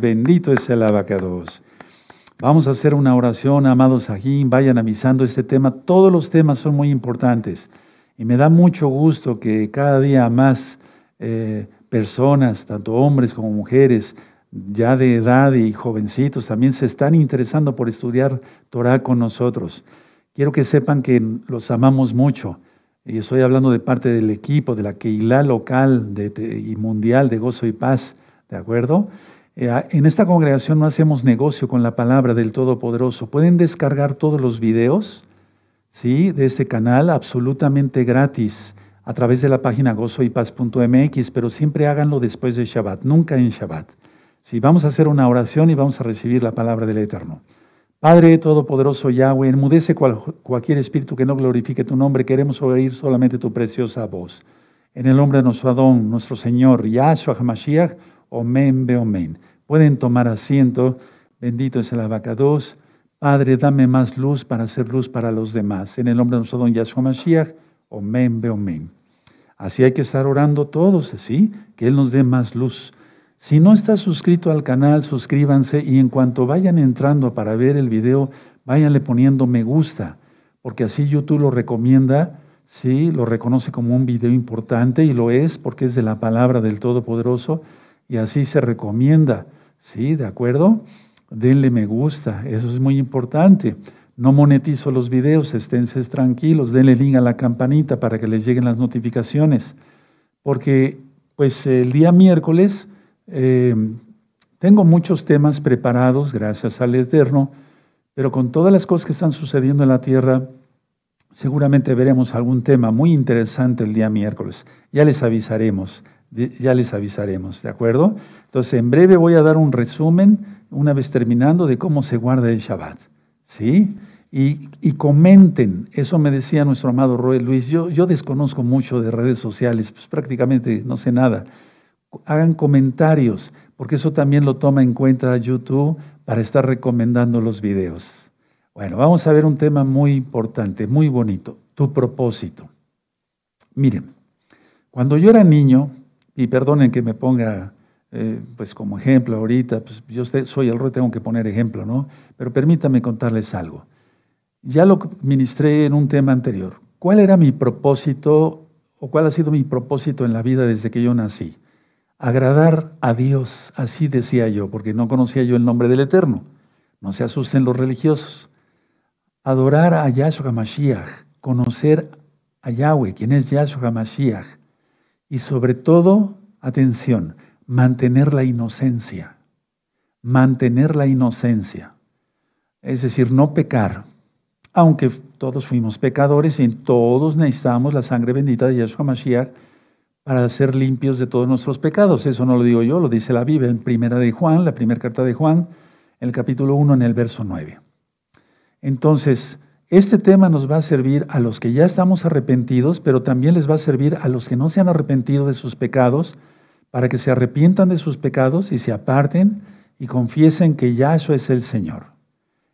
Bendito es el abacados. Vamos a hacer una oración, amados ajín, vayan avisando este tema. Todos los temas son muy importantes y me da mucho gusto que cada día más eh, personas, tanto hombres como mujeres, ya de edad y jovencitos, también se están interesando por estudiar Torah con nosotros. Quiero que sepan que los amamos mucho. Y estoy hablando de parte del equipo, de la Keilah local y mundial de Gozo y Paz, ¿de acuerdo? Eh, ah, en esta congregación no hacemos negocio con la palabra del Todopoderoso. Pueden descargar todos los videos ¿sí? de este canal absolutamente gratis a través de la página gozoypaz.mx, pero siempre háganlo después de Shabbat, nunca en Shabbat. vamos a hacer una oración y vamos a recibir la palabra del Eterno. Padre Todopoderoso Yahweh, enmudece cualquier espíritu que no glorifique tu nombre, queremos oír solamente tu preciosa voz. En el nombre de nuestro Adón, nuestro Señor, Yahshua HaMashiach, Omen, be omen. Pueden tomar asiento. Bendito es el abacados. Padre, dame más luz para hacer luz para los demás. En el nombre de nuestro don Yahshua Mashiach, omen, be omen. Así hay que estar orando todos, ¿sí? Que Él nos dé más luz. Si no estás suscrito al canal, suscríbanse y en cuanto vayan entrando para ver el video, váyanle poniendo me gusta, porque así YouTube lo recomienda, sí, lo reconoce como un video importante y lo es porque es de la palabra del Todopoderoso y así se recomienda. ¿Sí? ¿De acuerdo? Denle me gusta, eso es muy importante. No monetizo los videos, esténse tranquilos, denle link a la campanita para que les lleguen las notificaciones. Porque pues el día miércoles eh, tengo muchos temas preparados, gracias al Eterno, pero con todas las cosas que están sucediendo en la Tierra, seguramente veremos algún tema muy interesante el día miércoles. Ya les avisaremos ya les avisaremos, ¿de acuerdo? Entonces, en breve voy a dar un resumen, una vez terminando, de cómo se guarda el Shabbat, ¿sí? Y, comenten, eso me decía nuestro amado Roel Luis, yo, yo desconozco mucho de redes sociales, pues prácticamente no sé nada. Hagan comentarios, porque eso también lo toma en cuenta YouTube para estar recomendando los videos. Bueno, vamos a ver un tema muy importante, muy bonito, tu propósito. Miren, cuando yo era niño, y perdonen que me ponga eh, pues como ejemplo ahorita, pues yo soy el rey, tengo que poner ejemplo, ¿no? Pero permítame contarles algo. Ya lo ministré en un tema anterior. ¿Cuál era mi propósito o cuál ha sido mi propósito en la vida desde que yo nací? Agradar a Dios, así decía yo, porque no conocía yo el nombre del Eterno. No se asusten los religiosos. Adorar a Yahshua Mashiach, conocer a Yahweh, quien es Yahshua Mashiach, y sobre todo, atención, mantener la inocencia. Mantener la inocencia. Es decir, no pecar. Aunque todos fuimos pecadores y todos necesitábamos la sangre bendita de Yeshua Mashiach para ser limpios de todos nuestros pecados. Eso no lo digo yo, lo dice la Biblia en primera de Juan, la primera carta de Juan, el capítulo 1 en el verso 9. Entonces, este tema nos va a servir a los que ya estamos arrepentidos, pero también les va a servir a los que no se han arrepentido de sus pecados, para que se arrepientan de sus pecados y se aparten y confiesen que ya eso es el Señor.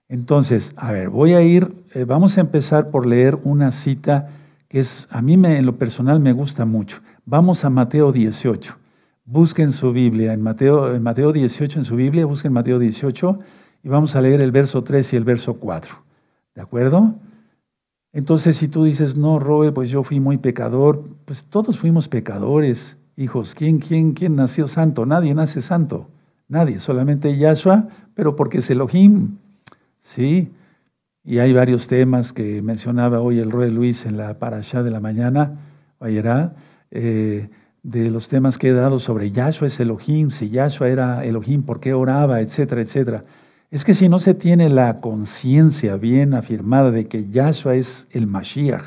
Entonces, a ver, voy a ir, eh, vamos a empezar por leer una cita que es, a mí me, en lo personal me gusta mucho. Vamos a Mateo 18. Busquen su Biblia, en Mateo, en Mateo 18, en su Biblia, busquen Mateo 18 y vamos a leer el verso 3 y el verso 4. ¿De acuerdo? Entonces, si tú dices, no, Roe, pues yo fui muy pecador, pues todos fuimos pecadores, hijos. ¿Quién, quién, quién nació santo? Nadie nace santo. Nadie, solamente Yahshua, pero porque es Elohim. ¿Sí? Y hay varios temas que mencionaba hoy el Roe Luis en la parasha de la mañana, eh, de los temas que he dado sobre Yahshua es Elohim, si Yahshua era Elohim, ¿por qué oraba? Etcétera, etcétera es que si no se tiene la conciencia bien afirmada de que Yahshua es el Mashiach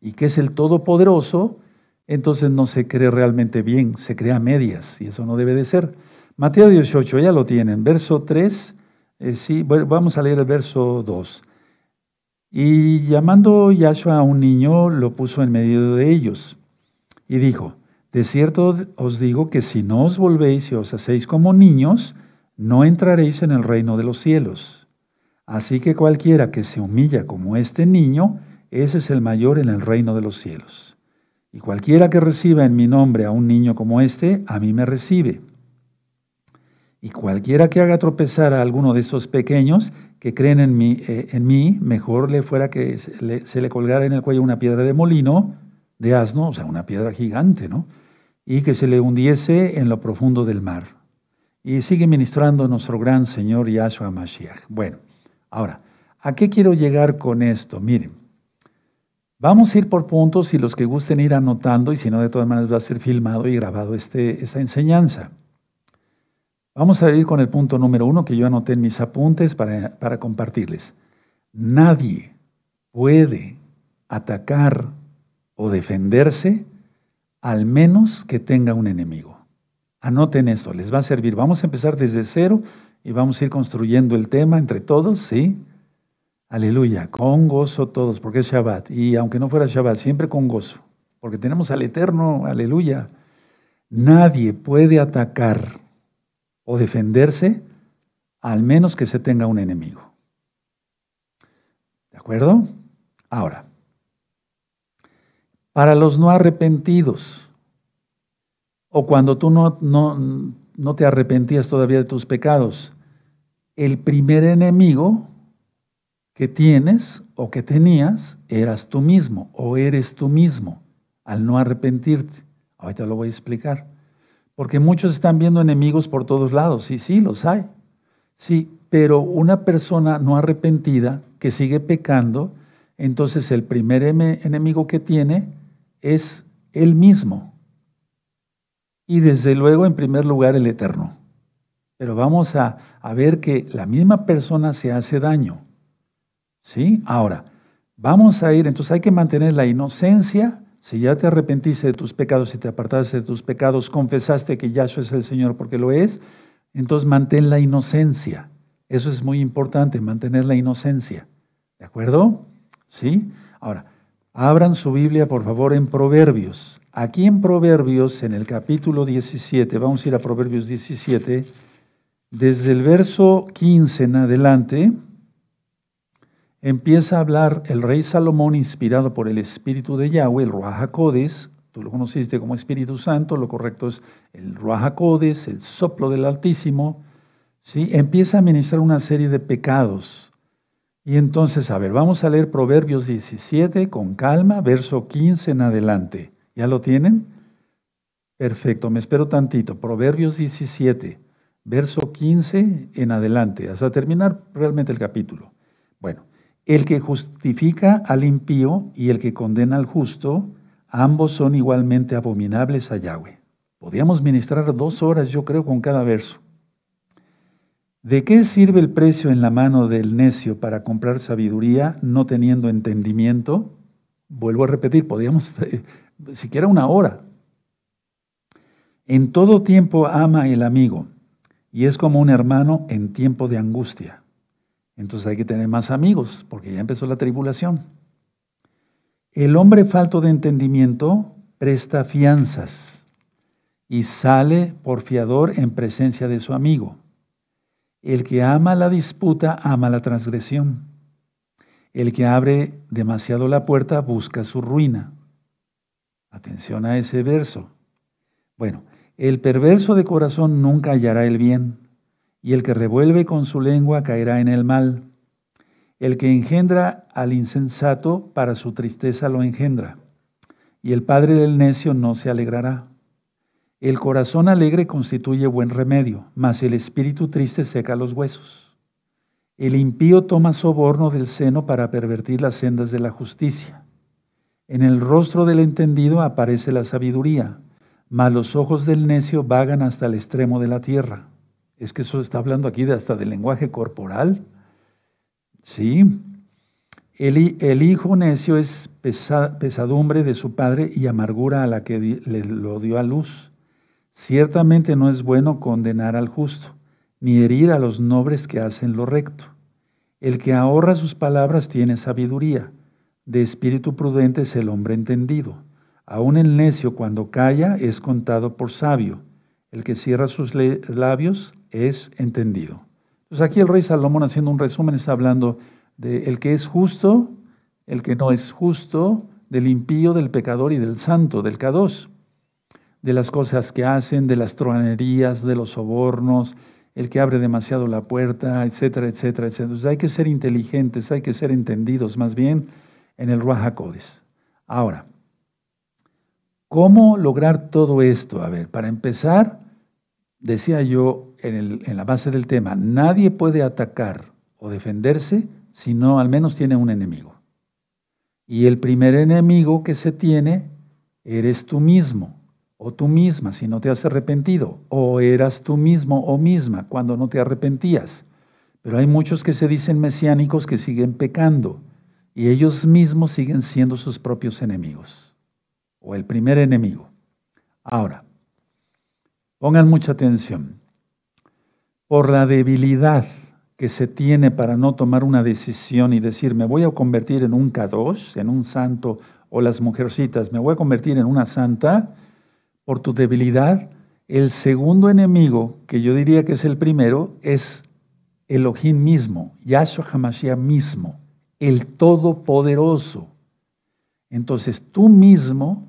y que es el Todopoderoso, entonces no se cree realmente bien, se crea a medias y eso no debe de ser. Mateo 18, ya lo tienen, verso 3, eh, sí, vamos a leer el verso 2. Y llamando Yahshua a un niño, lo puso en medio de ellos y dijo, de cierto os digo que si no os volvéis y os hacéis como niños, no entraréis en el reino de los cielos. Así que cualquiera que se humilla como este niño, ese es el mayor en el reino de los cielos. Y cualquiera que reciba en mi nombre a un niño como este, a mí me recibe. Y cualquiera que haga tropezar a alguno de esos pequeños que creen en eh, mí, mejor le fuera que se le, colgara en el cuello una piedra de molino, de asno, o sea, una piedra gigante, ¿no? Y que se le hundiese en lo profundo del mar. Y sigue ministrando nuestro gran Señor Yahshua Mashiach. Bueno, ahora, ¿a qué quiero llegar con esto? Miren, vamos a ir por puntos y los que gusten ir anotando, y si no, de todas maneras va a ser filmado y grabado este, esta enseñanza. Vamos a ir con el punto número uno que yo anoté en mis apuntes para compartirles. Nadie puede atacar o defenderse al menos que tenga un enemigo. Anoten eso, les va a servir. Vamos a empezar desde cero y vamos a ir construyendo el tema entre todos, ¿sí? Aleluya, con gozo todos, porque es Shabbat. Y aunque no fuera Shabbat, siempre con gozo, porque tenemos al Eterno, aleluya. Nadie puede atacar o defenderse al menos que se tenga un enemigo. ¿De acuerdo? Ahora, para los no arrepentidos, o cuando tú no, no, te arrepentías todavía de tus pecados, el primer enemigo que tienes o que tenías eras tú mismo o eres tú mismo al no arrepentirte. Ahorita lo voy a explicar. Porque muchos están viendo enemigos por todos lados. Sí, sí, los hay. Sí, pero una persona no arrepentida que sigue pecando, entonces el primer enemigo que tiene es él mismo y desde luego en primer lugar el eterno. Pero vamos a, ver que la misma persona se hace daño. ¿Sí? Ahora, vamos a ir, entonces hay que mantener la inocencia. Si ya te arrepentiste de tus pecados y si te apartaste de tus pecados, confesaste que Yahshua es el Señor porque lo es, entonces mantén la inocencia. Eso es muy importante, mantener la inocencia. ¿De acuerdo? ¿Sí? Ahora, abran su Biblia, por favor, en Proverbios. Aquí en Proverbios, en el capítulo 17, vamos a ir a Proverbios 17, desde el verso 15 en adelante, empieza a hablar el rey Salomón inspirado por el espíritu de Yahweh, el Ruajacodes, tú lo conociste como Espíritu Santo, lo correcto es el Ruajacodes, el soplo del Altísimo, ¿sí? empieza a ministrar una serie de pecados. Y entonces, a ver, vamos a leer Proverbios 17 con calma, verso 15 en adelante. ¿Ya lo tienen? Perfecto, me espero tantito. Proverbios 17, verso 15 en adelante, hasta terminar realmente el capítulo. Bueno, el que justifica al impío y el que condena al justo, ambos son igualmente abominables a Yahweh. Podíamos ministrar dos horas, yo creo, con cada verso. ¿De qué sirve el precio en la mano del necio para comprar sabiduría no teniendo entendimiento? Vuelvo a repetir, podíamos eh, siquiera una hora. En todo tiempo ama el amigo y es como un hermano en tiempo de angustia. Entonces hay que tener más amigos porque ya empezó la tribulación. El hombre falto de entendimiento presta fianzas y sale por fiador en presencia de su amigo. El que ama la disputa ama la transgresión. El que abre demasiado la puerta busca su ruina. Atención a ese verso. Bueno, el perverso de corazón nunca hallará el bien, y el que revuelve con su lengua caerá en el mal. El que engendra al insensato, para su tristeza lo engendra, y el padre del necio no se alegrará. El corazón alegre constituye buen remedio, mas el espíritu triste seca los huesos. El impío toma soborno del seno para pervertir las sendas de la justicia. En el rostro del entendido aparece la sabiduría, mas los ojos del necio vagan hasta el extremo de la tierra. Es que eso está hablando aquí de hasta del lenguaje corporal. Sí. El, hijo necio es pesadumbre de su padre y amargura a la que le, lo dio a luz. Ciertamente no es bueno condenar al justo, ni herir a los nobles que hacen lo recto. El que ahorra sus palabras tiene sabiduría de espíritu prudente es el hombre entendido. Aún el necio cuando calla es contado por sabio. El que cierra sus labios es entendido. Entonces pues aquí el rey Salomón haciendo un resumen está hablando de el que es justo, el que no es justo, del impío, del pecador y del santo, del k de las cosas que hacen, de las truhanerías, de los sobornos, el que abre demasiado la puerta, etcétera, etcétera, etcétera. Entonces hay que ser inteligentes, hay que ser entendidos más bien en el Ruach HaKodes. Ahora, ¿cómo lograr todo esto? A ver, para empezar, decía yo en, en la base del tema, nadie puede atacar o defenderse si no al menos tiene un enemigo. Y el primer enemigo que se tiene eres tú mismo o tú misma si no te has arrepentido, o eras tú mismo o misma cuando no te arrepentías. Pero hay muchos que se dicen mesiánicos que siguen pecando y ellos mismos siguen siendo sus propios enemigos o el primer enemigo. Ahora, pongan mucha atención. Por la debilidad que se tiene para no tomar una decisión y decir, me voy a convertir en un kadosh, en un santo, o las mujercitas, me voy a convertir en una santa, por tu debilidad, el segundo enemigo, que yo diría que es el primero, es Elohim mismo, Yahshua Hamashiach mismo el Todopoderoso. Entonces tú mismo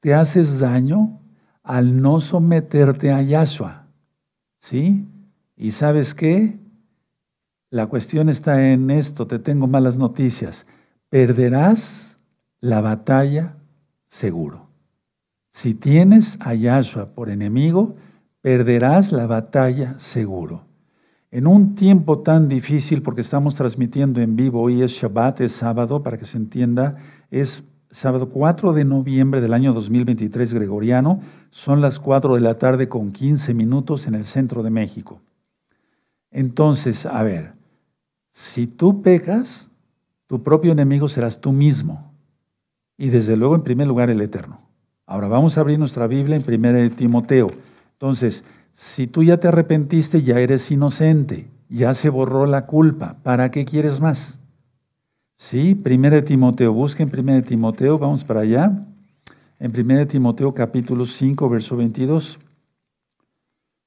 te haces daño al no someterte a Yahshua. ¿Sí? ¿Y sabes qué? La cuestión está en esto, te tengo malas noticias. Perderás la batalla seguro. Si tienes a Yahshua por enemigo, perderás la batalla seguro. En un tiempo tan difícil, porque estamos transmitiendo en vivo, hoy es Shabbat, es sábado, para que se entienda, es sábado 4 de noviembre del año 2023 gregoriano, son las 4 de la tarde con 15 minutos en el centro de México. Entonces, a ver, si tú pecas, tu propio enemigo serás tú mismo. Y desde luego, en primer lugar, el Eterno. Ahora vamos a abrir nuestra Biblia en 1 Timoteo. Entonces, si tú ya te arrepentiste, ya eres inocente, ya se borró la culpa. ¿Para qué quieres más? Sí, 1 Timoteo, busquen 1 Timoteo, vamos para allá. En 1 Timoteo capítulo 5, verso 22.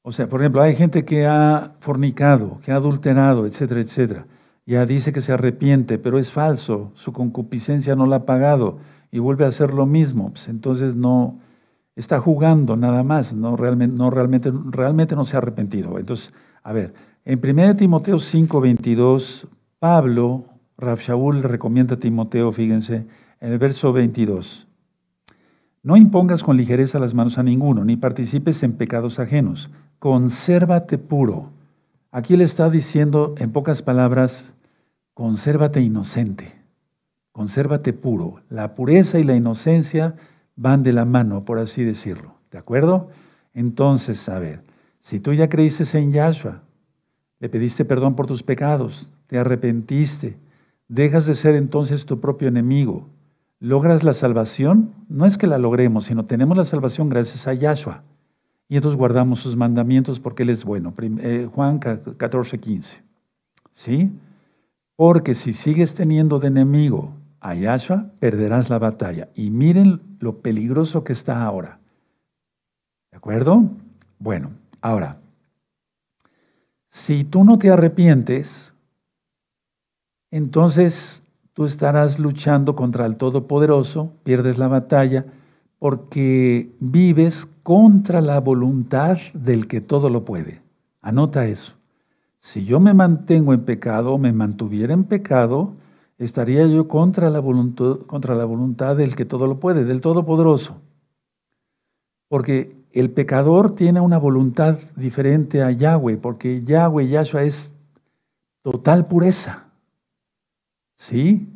O sea, por ejemplo, hay gente que ha fornicado, que ha adulterado, etcétera, etcétera. Ya dice que se arrepiente, pero es falso, su concupiscencia no la ha pagado y vuelve a hacer lo mismo. Pues entonces no, está jugando nada más, no realmente, no, realmente, no se ha arrepentido. Entonces, a ver, en 1 Timoteo 5, 22, Pablo, Rafshaul, recomienda a Timoteo, fíjense, en el verso 22, no impongas con ligereza las manos a ninguno, ni participes en pecados ajenos, consérvate puro. Aquí le está diciendo, en pocas palabras, consérvate inocente, consérvate puro. La pureza y la inocencia van de la mano, por así decirlo. ¿De acuerdo? Entonces, a ver, si tú ya creíste en Yahshua, le pediste perdón por tus pecados, te arrepentiste, dejas de ser entonces tu propio enemigo, logras la salvación, no es que la logremos, sino tenemos la salvación gracias a Yahshua. Y entonces guardamos sus mandamientos porque Él es bueno. Eh, Juan 14, 15. ¿Sí? Porque si sigues teniendo de enemigo a perderás la batalla. Y miren lo peligroso que está ahora. ¿De acuerdo? Bueno, ahora, si tú no te arrepientes, entonces tú estarás luchando contra el Todopoderoso, pierdes la batalla, porque vives contra la voluntad del que todo lo puede. Anota eso. Si yo me mantengo en pecado, me mantuviera en pecado, estaría yo contra la, voluntad, contra la voluntad del que todo lo puede, del Todopoderoso. Porque el pecador tiene una voluntad diferente a Yahweh, porque Yahweh, Yahshua es total pureza. ¿Sí?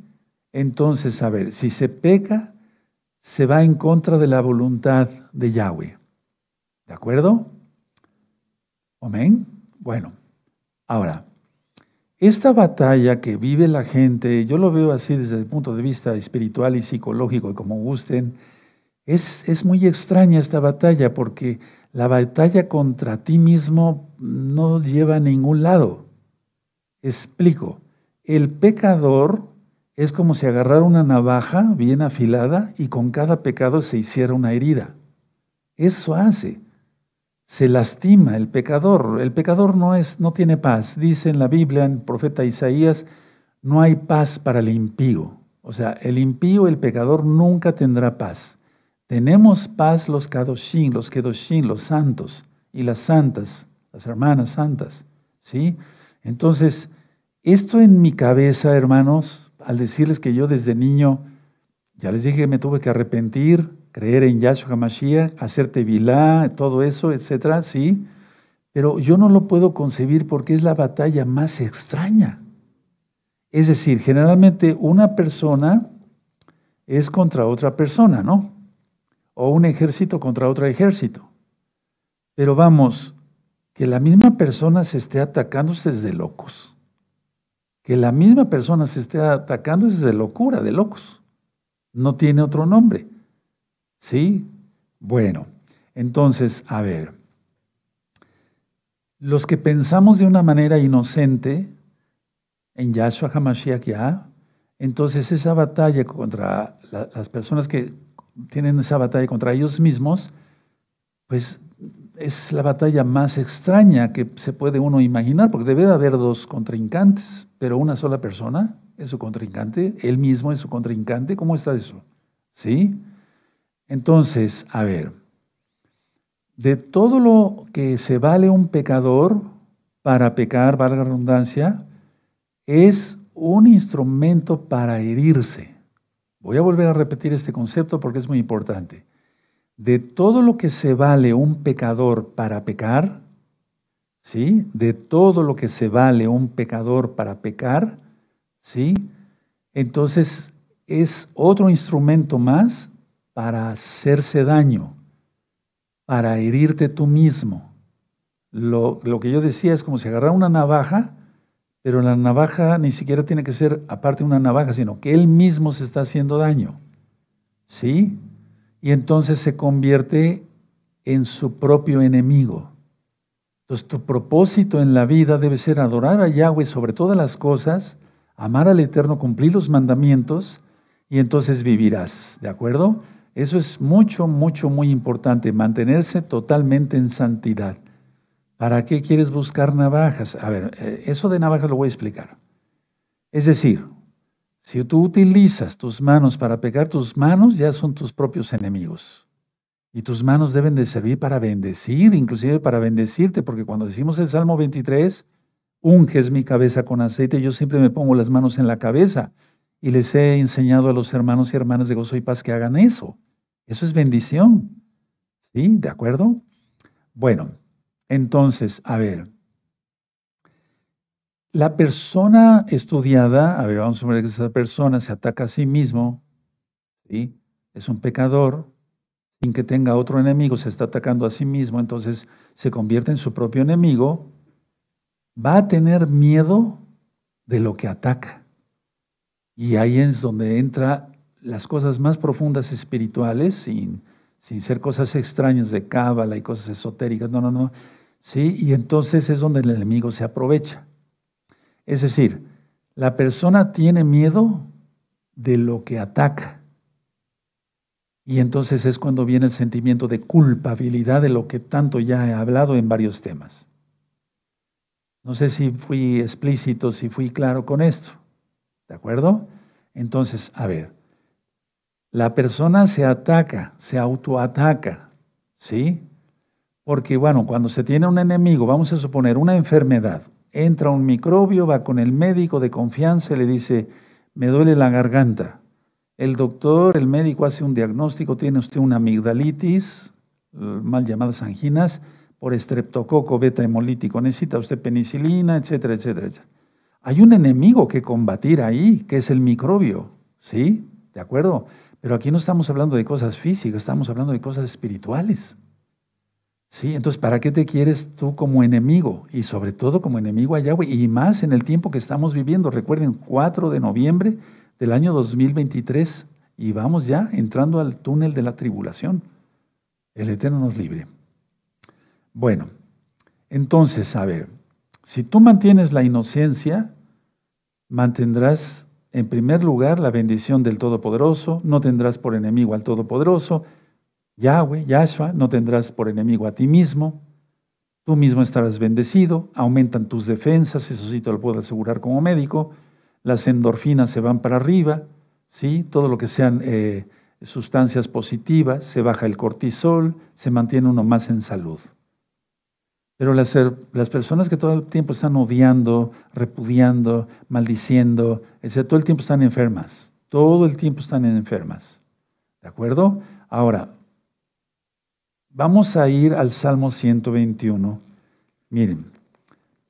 Entonces, a ver, si se peca, se va en contra de la voluntad de Yahweh. ¿De acuerdo? Amén. Bueno, ahora, esta batalla que vive la gente, yo lo veo así desde el punto de vista espiritual y psicológico, y como gusten, es, es muy extraña esta batalla porque la batalla contra ti mismo no lleva a ningún lado. Explico, el pecador es como si agarrara una navaja bien afilada y con cada pecado se hiciera una herida. Eso hace se lastima el pecador. El pecador no, es, no tiene paz. Dice en la Biblia, en el profeta Isaías, no hay paz para el impío. O sea, el impío, el pecador nunca tendrá paz. Tenemos paz los kadoshim, los kedoshim, los santos y las santas, las hermanas santas. ¿Sí? Entonces, esto en mi cabeza, hermanos, al decirles que yo desde niño, ya les dije que me tuve que arrepentir, creer en Yahshua Hamashiach, hacerte vilá, todo eso, etcétera, sí, pero yo no lo puedo concebir porque es la batalla más extraña. Es decir, generalmente una persona es contra otra persona, ¿no? O un ejército contra otro ejército. Pero vamos, que la misma persona se esté atacando desde locos. Que la misma persona se esté atacando es de locura, de locos. No tiene otro nombre. ¿Sí? Bueno, entonces, a ver. Los que pensamos de una manera inocente en Yahshua HaMashiach entonces esa batalla contra las personas que tienen esa batalla contra ellos mismos, pues es la batalla más extraña que se puede uno imaginar, porque debe de haber dos contrincantes, pero una sola persona es su contrincante, él mismo es su contrincante, ¿cómo está eso? ¿Sí? Entonces, a ver, de todo lo que se vale un pecador para pecar, valga la redundancia, es un instrumento para herirse. Voy a volver a repetir este concepto porque es muy importante. De todo lo que se vale un pecador para pecar, ¿sí? De todo lo que se vale un pecador para pecar, ¿sí? Entonces es otro instrumento más para hacerse daño, para herirte tú mismo. Lo, que yo decía es como si agarrara una navaja, pero la navaja ni siquiera tiene que ser aparte una navaja, sino que él mismo se está haciendo daño. ¿Sí? Y entonces se convierte en su propio enemigo. Entonces tu propósito en la vida debe ser adorar a Yahweh sobre todas las cosas, amar al Eterno, cumplir los mandamientos, y entonces vivirás, ¿de acuerdo? Eso es mucho, mucho, muy importante, mantenerse totalmente en santidad. ¿Para qué quieres buscar navajas? A ver, eh, eso de navajas lo voy a explicar. Es decir, si tú utilizas tus manos para pegar, tus manos ya son tus propios enemigos. Y tus manos deben de servir para bendecir, inclusive para bendecirte, porque cuando decimos el Salmo 23, unges mi cabeza con aceite, yo siempre me pongo las manos en la cabeza y les he enseñado a los hermanos y hermanas de gozo y paz que hagan eso. Eso es bendición. ¿Sí? ¿De acuerdo? Bueno, entonces, a ver. La persona estudiada, a ver, vamos a ver que esa persona se ataca a sí mismo, ¿sí? es un pecador, sin que tenga otro enemigo, se está atacando a sí mismo, entonces se convierte en su propio enemigo, va a tener miedo de lo que ataca. Y ahí es donde entran las cosas más profundas espirituales, sin, sin ser cosas extrañas de cábala y cosas esotéricas, no, no, no. ¿Sí? Y entonces es donde el enemigo se aprovecha. Es decir, la persona tiene miedo de lo que ataca. Y entonces es cuando viene el sentimiento de culpabilidad de lo que tanto ya he hablado en varios temas. No sé si fui explícito, si fui claro con esto. ¿De acuerdo? Entonces, a ver, la persona se ataca, se autoataca, ¿sí? Porque, bueno, cuando se tiene un enemigo, vamos a suponer una enfermedad, entra un microbio, va con el médico de confianza y le dice, me duele la garganta. El doctor, el médico hace un diagnóstico, tiene usted una amigdalitis, mal llamadas anginas, por estreptococo beta hemolítico, necesita usted penicilina, etcétera, etcétera, etcétera. Hay un enemigo que combatir ahí, que es el microbio, ¿sí? ¿De acuerdo? Pero aquí no estamos hablando de cosas físicas, estamos hablando de cosas espirituales. Sí, entonces, ¿para qué te quieres tú como enemigo? Y sobre todo como enemigo a Yahweh, y más en el tiempo que estamos viviendo. Recuerden, 4 de noviembre del año 2023, y vamos ya entrando al túnel de la tribulación. El Eterno nos libre. Bueno, entonces, a ver, si tú mantienes la inocencia, mantendrás en primer lugar la bendición del Todopoderoso, no tendrás por enemigo al Todopoderoso, Yahweh, Yahshua, no tendrás por enemigo a ti mismo, tú mismo estarás bendecido, aumentan tus defensas, eso sí te lo puedo asegurar como médico, las endorfinas se van para arriba, ¿sí? todo lo que sean eh, sustancias positivas, se baja el cortisol, se mantiene uno más en salud. Pero er, las, personas que todo el tiempo están odiando, repudiando, maldiciendo, todo el tiempo están enfermas. Todo el tiempo están enfermas. ¿De acuerdo? Ahora, vamos a ir al Salmo 121. Miren,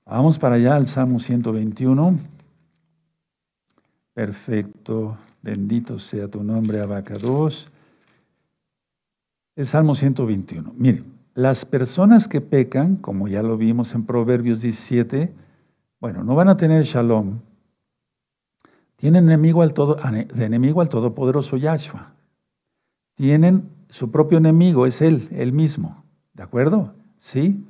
vamos para allá al Salmo 121. Perfecto. Bendito sea tu nombre, Abacados. El Salmo 121. Miren las personas que pecan, como ya lo vimos en Proverbios 17, bueno, no van a tener shalom. Tienen enemigo al todo, ah, de enemigo al Todopoderoso Yahshua. Tienen su propio enemigo, es Él, Él mismo. ¿De acuerdo? ¿Sí?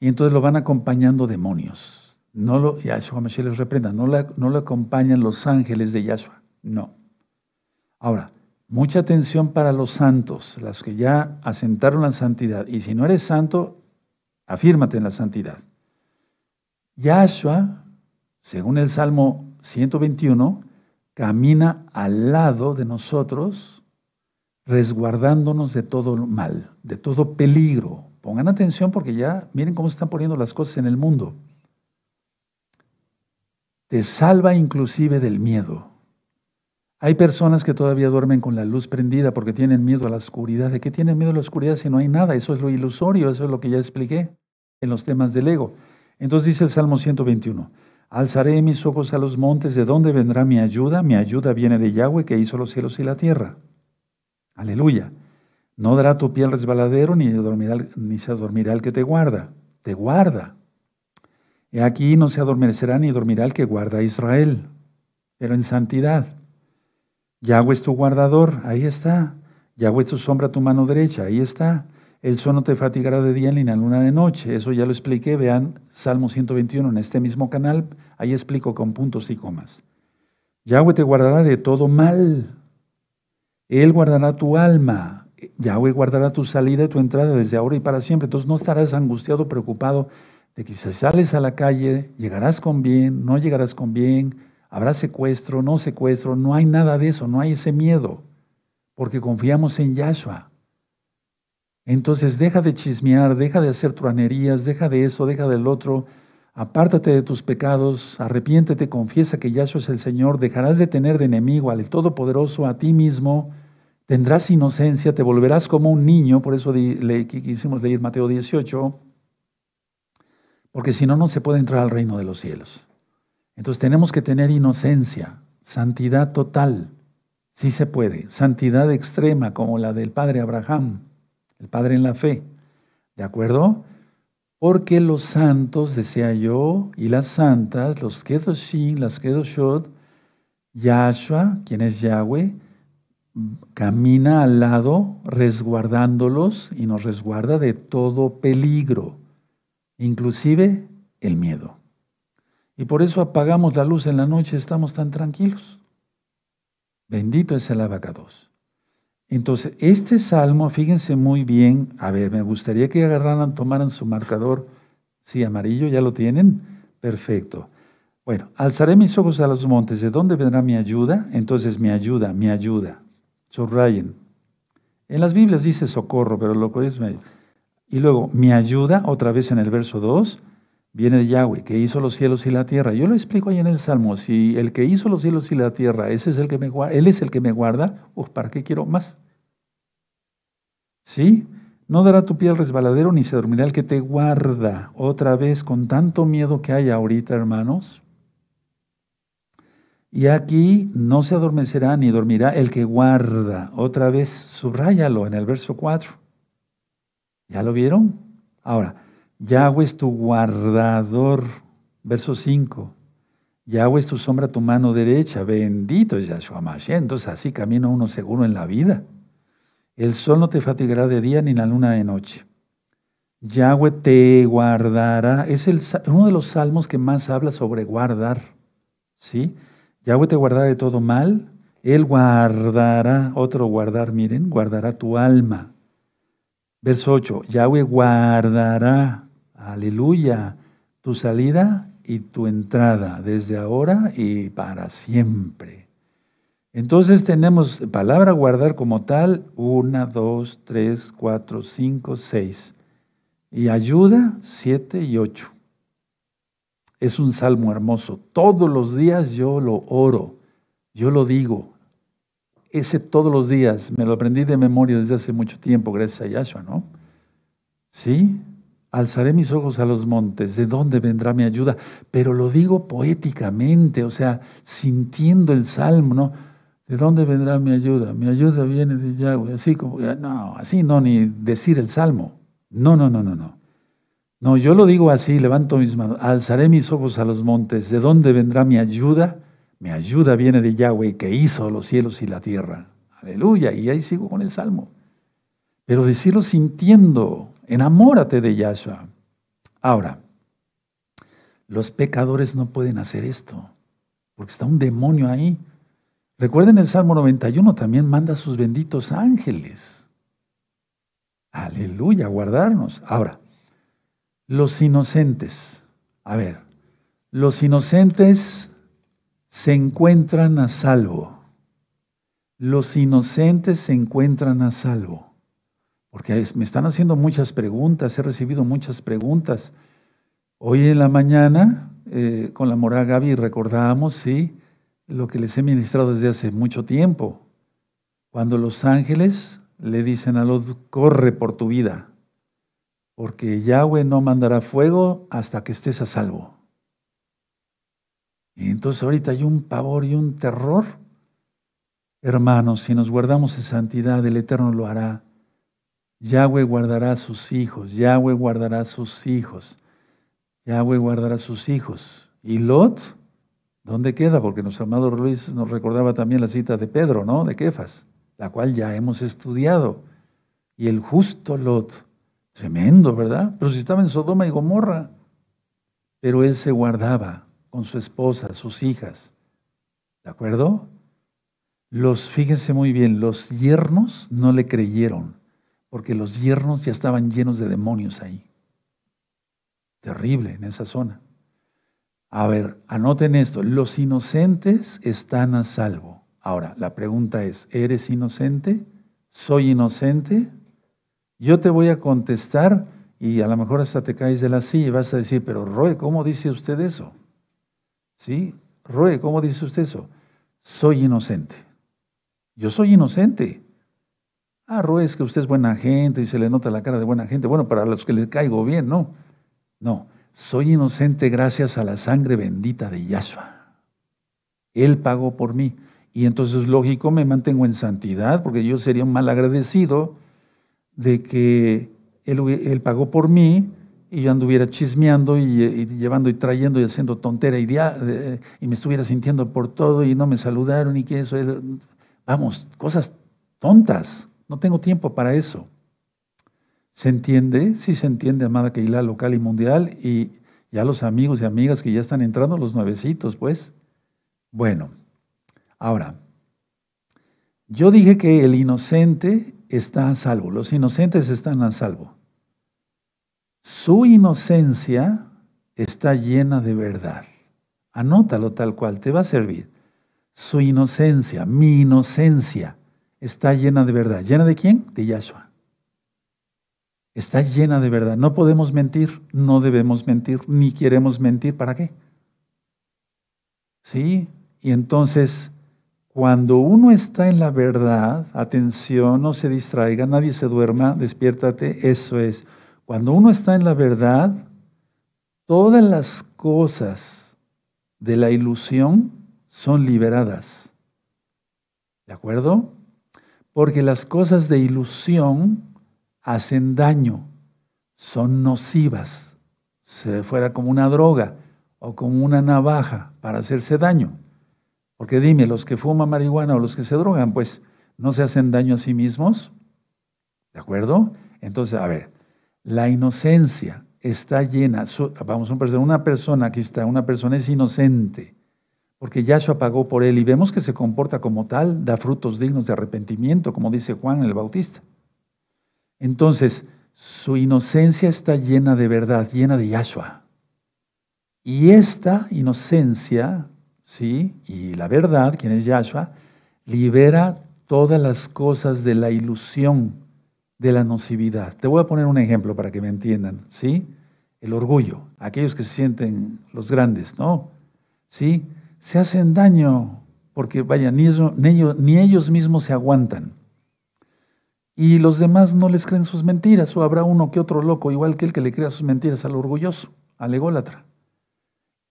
Y entonces lo van acompañando demonios. No lo, Yahshua les reprenda, no no lo acompañan los ángeles de Yahshua. No. Ahora, Mucha atención para los santos, las que ya asentaron la santidad. Y si no eres santo, afírmate en la santidad. Yahshua, según el Salmo 121, camina al lado de nosotros, resguardándonos de todo mal, de todo peligro. Pongan atención porque ya miren cómo se están poniendo las cosas en el mundo. Te salva inclusive del miedo. Hay personas que todavía duermen con la luz prendida porque tienen miedo a la oscuridad. ¿De qué tienen miedo a la oscuridad si no hay nada? Eso es lo ilusorio, eso es lo que ya expliqué en los temas del ego. Entonces dice el Salmo 121, alzaré mis ojos a los montes, ¿de dónde vendrá mi ayuda? Mi ayuda viene de Yahweh que hizo los cielos y la tierra. Aleluya. No dará tu piel resbaladero, ni, ni se dormirá el que te guarda. Te guarda. Y aquí no se adormecerá ni dormirá el que guarda a Israel, pero en santidad. Yahweh es tu guardador, ahí está. Yahweh es tu sombra, tu mano derecha, ahí está. El sol no te fatigará de día ni la luna de noche. Eso ya lo expliqué. Vean Salmo 121 en este mismo canal. Ahí explico con puntos y comas. Yahweh te guardará de todo mal. Él guardará tu alma. Yahweh guardará tu salida y tu entrada desde ahora y para siempre. Entonces no estarás angustiado, preocupado de que si sales a la calle, llegarás con bien, no llegarás con bien, Habrá secuestro, no secuestro, no hay nada de eso, no hay ese miedo, porque confiamos en Yahshua. Entonces deja de chismear, deja de hacer truanerías, deja de eso, deja del otro, apártate de tus pecados, arrepiéntete, confiesa que Yahshua es el Señor, dejarás de tener de enemigo al Todopoderoso, a ti mismo, tendrás inocencia, te volverás como un niño, por eso le quisimos leer Mateo 18, porque si no, no se puede entrar al reino de los cielos. Entonces tenemos que tener inocencia, santidad total, sí se puede, santidad extrema como la del padre Abraham, el padre en la fe, ¿de acuerdo? Porque los santos, decía yo, y las santas, los sin las Kedoshot, Yahshua, quien es Yahweh, camina al lado resguardándolos y nos resguarda de todo peligro, inclusive el miedo. Y por eso apagamos la luz en la noche, estamos tan tranquilos. Bendito es el abacados. Entonces, este salmo, fíjense muy bien, a ver, me gustaría que agarraran, tomaran su marcador, sí, amarillo, ¿ya lo tienen? Perfecto. Bueno, alzaré mis ojos a los montes, ¿de dónde vendrá mi ayuda? Entonces, mi ayuda, mi ayuda. Subrayen. En las Biblias dice socorro, pero lo que es... Y luego, mi ayuda, otra vez en el verso 2, viene de Yahweh, que hizo los cielos y la tierra. Yo lo explico ahí en el Salmo, si el que hizo los cielos y la tierra, ese es el que me guarda, él es el que me guarda, pues ¿para qué quiero más? ¿Sí? No dará tu pie al resbaladero ni se dormirá el que te guarda. Otra vez, con tanto miedo que hay ahorita, hermanos. Y aquí no se adormecerá ni dormirá el que guarda. Otra vez, subráyalo en el verso 4. ¿Ya lo vieron? Ahora, Yahweh es tu guardador. Verso 5. Yahweh es tu sombra, tu mano derecha. Bendito es Yahshua Mashiach. Entonces así camina uno seguro en la vida. El sol no te fatigará de día ni la luna de noche. Yahweh te guardará. Es uno de los salmos que más habla sobre guardar. ¿Sí? Yahweh te guardará de todo mal. Él guardará, otro guardar, miren, guardará tu alma. Verso 8, Yahweh guardará Aleluya. Tu salida y tu entrada desde ahora y para siempre. Entonces tenemos palabra guardar como tal, una, dos, tres, cuatro, cinco, seis. Y ayuda, siete y ocho. Es un salmo hermoso. Todos los días yo lo oro, yo lo digo. Ese todos los días, me lo aprendí de memoria desde hace mucho tiempo, gracias a Yahshua, ¿no? Sí, Alzaré mis ojos a los montes, ¿de dónde vendrá mi ayuda? Pero lo digo poéticamente, o sea, sintiendo el salmo, ¿no? ¿De dónde vendrá mi ayuda? Mi ayuda viene de Yahweh, así como, eh, no, así no, ni decir el salmo. No, no, no, no, no. No, yo lo digo así, levanto mis manos, alzaré mis ojos a los montes, ¿de dónde vendrá mi ayuda? Mi ayuda viene de Yahweh que hizo los cielos y la tierra. Aleluya, y ahí sigo con el salmo. Pero decirlo sintiendo, Enamórate de Yahshua. Ahora, los pecadores no pueden hacer esto, porque está un demonio ahí. Recuerden el Salmo 91 también manda sus benditos ángeles. Aleluya, guardarnos. Ahora, los inocentes. A ver, los inocentes se encuentran a salvo. Los inocentes se encuentran a salvo porque me están haciendo muchas preguntas, he recibido muchas preguntas. Hoy en la mañana, eh, con la morada Gaby, recordábamos, sí, lo que les he ministrado desde hace mucho tiempo. Cuando los ángeles le dicen a Lot, corre por tu vida, porque Yahweh no mandará fuego hasta que estés a salvo. Y entonces ahorita hay un pavor y un terror. Hermanos, si nos guardamos en santidad, el Eterno lo hará Yahweh guardará a sus hijos, Yahweh guardará a sus hijos, Yahweh guardará a sus hijos. ¿Y Lot? ¿Dónde queda? Porque nuestro amado Luis nos recordaba también la cita de Pedro, ¿no? De Kefas, la cual ya hemos estudiado. Y el justo Lot, tremendo, ¿verdad? Pero si estaba en Sodoma y Gomorra, pero él se guardaba con su esposa, sus hijas. ¿De acuerdo? Los, fíjense muy bien, los yernos no le creyeron porque los yernos ya estaban llenos de demonios ahí. Terrible en esa zona. A ver, anoten esto, los inocentes están a salvo. Ahora, la pregunta es, ¿eres inocente? ¿Soy inocente? Yo te voy a contestar y a lo mejor hasta te caes de la silla y vas a decir, pero Roe, ¿cómo dice usted eso? ¿Sí? Roe, ¿cómo dice usted eso? Soy inocente. Yo soy inocente. Ah, Ruiz, que usted es buena gente y se le nota la cara de buena gente. Bueno, para los que le caigo bien, no. No, soy inocente gracias a la sangre bendita de Yahshua. Él pagó por mí. Y entonces, lógico, me mantengo en santidad, porque yo sería mal agradecido de que él, pagó por mí y yo anduviera chismeando y, llevando y trayendo y haciendo tontera y, y me estuviera sintiendo por todo y no me saludaron y que eso. Vamos, cosas tontas. No tengo tiempo para eso. ¿Se entiende? Sí se entiende, amada Keila, local y mundial. Y ya los amigos y amigas que ya están entrando, los nuevecitos, pues. Bueno, ahora, yo dije que el inocente está a salvo, los inocentes están a salvo. Su inocencia está llena de verdad. Anótalo tal cual, te va a servir. Su inocencia, mi inocencia, está llena de verdad. ¿Llena de quién? De Yahshua. Está llena de verdad. No podemos mentir, no debemos mentir, ni queremos mentir. ¿Para qué? ¿Sí? Y entonces, cuando uno está en la verdad, atención, no se distraiga, nadie se duerma, despiértate, eso es. Cuando uno está en la verdad, todas las cosas de la ilusión son liberadas. ¿De acuerdo? porque las cosas de ilusión hacen daño, son nocivas, se fuera como una droga o como una navaja para hacerse daño. Porque dime, los que fuman marihuana o los que se drogan, pues no se hacen daño a sí mismos. ¿De acuerdo? Entonces, a ver, la inocencia está llena, vamos a una persona, que está, una persona es inocente, porque Yahshua pagó por él y vemos que se comporta como tal, da frutos dignos de arrepentimiento, como dice Juan el Bautista. Entonces, su inocencia está llena de verdad, llena de Yahshua. Y esta inocencia, sí, y la verdad, quien es Yahshua, libera todas las cosas de la ilusión, de la nocividad. Te voy a poner un ejemplo para que me entiendan, ¿sí? El orgullo, aquellos que se sienten los grandes, ¿no? ¿Sí? se hacen daño, porque vaya, ni, ellos, mismos se aguantan. Y los demás no les creen sus mentiras, o habrá uno que otro loco, igual que el que le crea sus mentiras al orgulloso, al ególatra.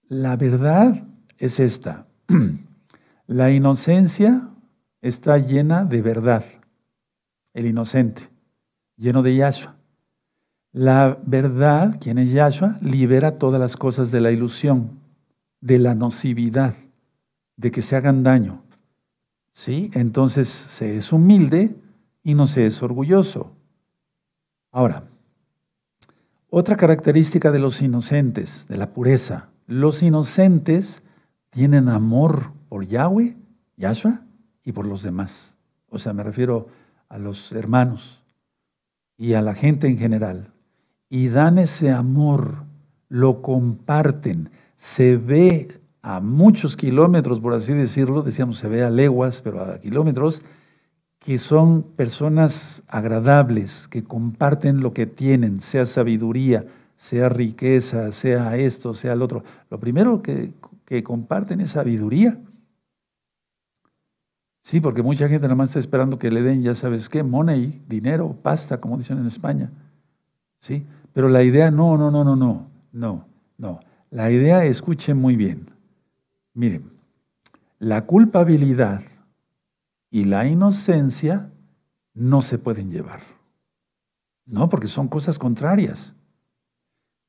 La verdad es esta. La inocencia está llena de verdad. El inocente, lleno de Yahshua. La verdad, quien es Yahshua, libera todas las cosas de la ilusión de la nocividad, de que se hagan daño. ¿Sí? Entonces se es humilde y no se es orgulloso. Ahora, otra característica de los inocentes, de la pureza. Los inocentes tienen amor por Yahweh, Yahshua, y por los demás. O sea, me refiero a los hermanos y a la gente en general. Y dan ese amor, lo comparten, se ve a muchos kilómetros, por así decirlo, decíamos se ve a leguas, pero a kilómetros, que son personas agradables, que comparten lo que tienen, sea sabiduría, sea riqueza, sea esto, sea el otro. Lo primero que, que comparten es sabiduría. Sí, porque mucha gente nada más está esperando que le den, ya sabes qué, money, dinero, pasta, como dicen en España. Sí, pero la idea, no, no, no, no, no, no, no. La idea, escuchen muy bien. Miren, la culpabilidad y la inocencia no se pueden llevar. No, porque son cosas contrarias.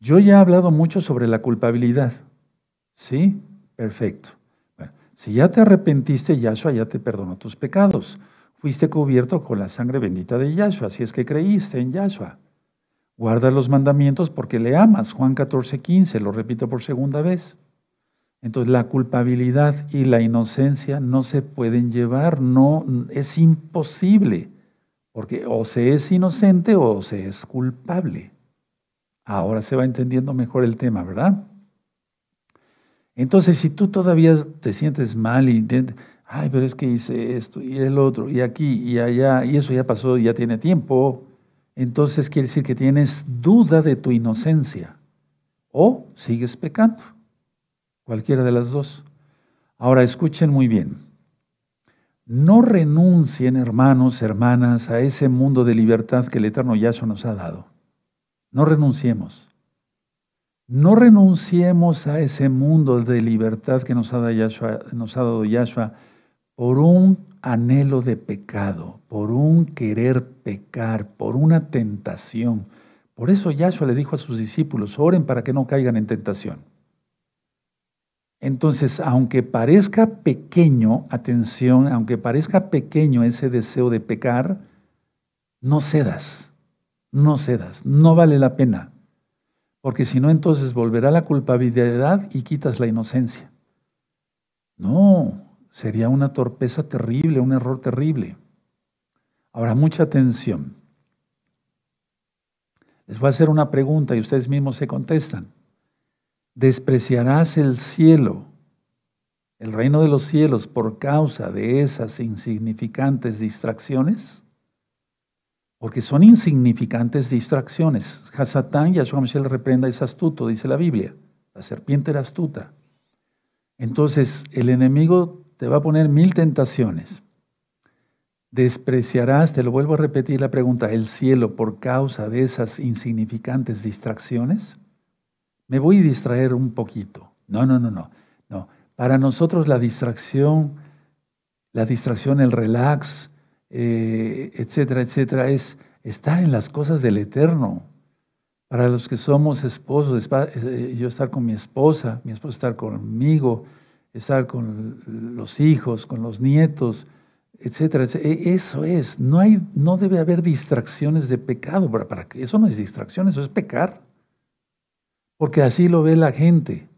Yo ya he hablado mucho sobre la culpabilidad. ¿Sí? Perfecto. si ya te arrepentiste, Yahshua ya te perdonó tus pecados. Fuiste cubierto con la sangre bendita de Yahshua, si es que creíste en Yahshua. Guarda los mandamientos porque le amas. Juan 14, 15, lo repito por segunda vez. Entonces la culpabilidad y la inocencia no se pueden llevar, no es imposible, porque o se es inocente o se es culpable. Ahora se va entendiendo mejor el tema, ¿verdad? Entonces, si tú todavía te sientes mal y ay, pero es que hice esto y el otro y aquí y allá y eso ya pasó, ya tiene tiempo, entonces quiere decir que tienes duda de tu inocencia o sigues pecando. Cualquiera de las dos. Ahora escuchen muy bien. No renuncien, hermanos, hermanas, a ese mundo de libertad que el eterno Yahshua nos ha dado. No renunciemos. No renunciemos a ese mundo de libertad que nos ha dado Yahshua, nos por un anhelo de pecado, por un querer pecar, por una tentación. Por eso Yahshua le dijo a sus discípulos, oren para que no caigan en tentación. Entonces, aunque parezca pequeño, atención, aunque parezca pequeño ese deseo de pecar, no cedas, no cedas, no vale la pena, porque si no entonces volverá la culpabilidad y quitas la inocencia. No, sería una torpeza terrible, un error terrible. Habrá mucha atención. Les voy a hacer una pregunta y ustedes mismos se contestan. ¿Despreciarás el cielo, el reino de los cielos, por causa de esas insignificantes distracciones? Porque son insignificantes distracciones. Hasatán, Yahshua le reprenda, es astuto, dice la Biblia. La serpiente era astuta. Entonces, el enemigo te va a poner mil tentaciones. Despreciarás, te lo vuelvo a repetir la pregunta, el cielo por causa de esas insignificantes distracciones. Me voy a distraer un poquito. No, no, no, no. No. Para nosotros la distracción, la distracción, el relax, eh, etcétera, etcétera, es estar en las cosas del eterno. Para los que somos esposos, eh, yo estar con mi esposa, mi esposa estar conmigo, estar con los hijos, con los nietos, etcétera, e, Eso es, no, hay, no debe haber distracciones de pecado. Para, para, eso no es distracción, eso es pecar. Porque así lo ve la gente.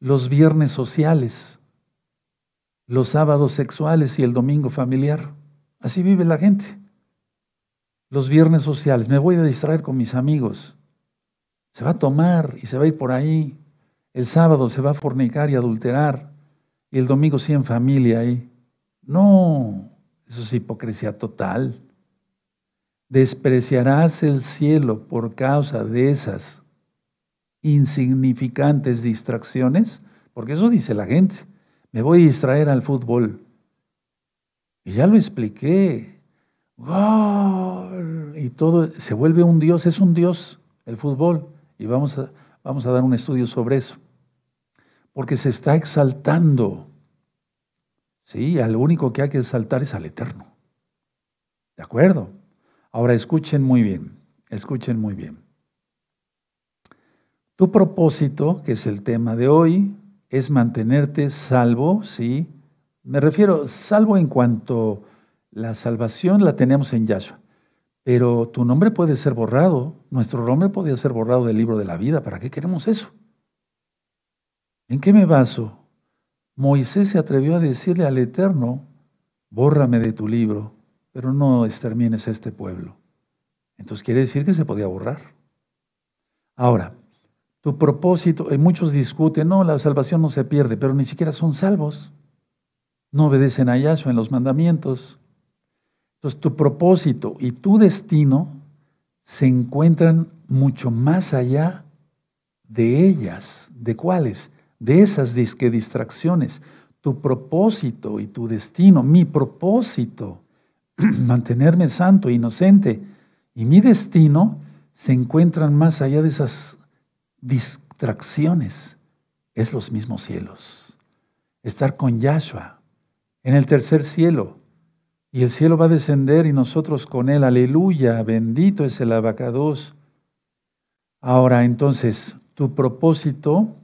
Los viernes sociales, los sábados sexuales y el domingo familiar. Así vive la gente. Los viernes sociales, me voy a distraer con mis amigos. Se va a tomar y se va a ir por ahí. El sábado se va a fornicar y adulterar y el domingo sí en familia ahí. No, eso es hipocresía total. Despreciarás el cielo por causa de esas insignificantes distracciones, porque eso dice la gente. Me voy a distraer al fútbol. Y ya lo expliqué. Y todo se vuelve un Dios, es un Dios el fútbol. Y vamos a, vamos a dar un estudio sobre eso porque se está exaltando. Sí, al único que hay que exaltar es al Eterno. ¿De acuerdo? Ahora escuchen muy bien, escuchen muy bien. Tu propósito, que es el tema de hoy, es mantenerte salvo, ¿sí? Me refiero, salvo en cuanto la salvación la tenemos en Yahshua. Pero tu nombre puede ser borrado, nuestro nombre podría ser borrado del libro de la vida. ¿Para qué queremos eso? ¿En qué me baso? Moisés se atrevió a decirle al Eterno, bórrame de tu libro, pero no extermines a este pueblo. Entonces quiere decir que se podía borrar. Ahora, tu propósito, eh, muchos discuten, no, la salvación no se pierde, pero ni siquiera son salvos. No obedecen a Yahshua en los mandamientos. Entonces tu propósito y tu destino se encuentran mucho más allá de ellas. ¿De cuáles? de esas disque distracciones. Tu propósito y tu destino, mi propósito, mantenerme santo, e inocente, y mi destino se encuentran más allá de esas distracciones. Es los mismos cielos. Estar con Yahshua en el tercer cielo. Y el cielo va a descender y nosotros con él. Aleluya, bendito es el abacados. Ahora entonces, tu propósito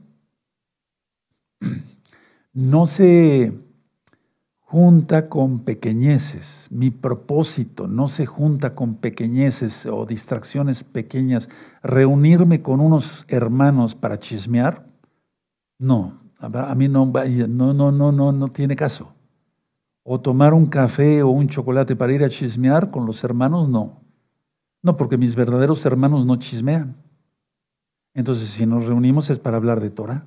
no se junta con pequeñeces. Mi propósito no se junta con pequeñeces o distracciones pequeñas. Reunirme con unos hermanos para chismear, no, a mí no, no, no, no, no, tiene caso. O tomar un café o un chocolate para ir a chismear con los hermanos, no. No, porque mis verdaderos hermanos no chismean. Entonces, si nos reunimos es para hablar de Torah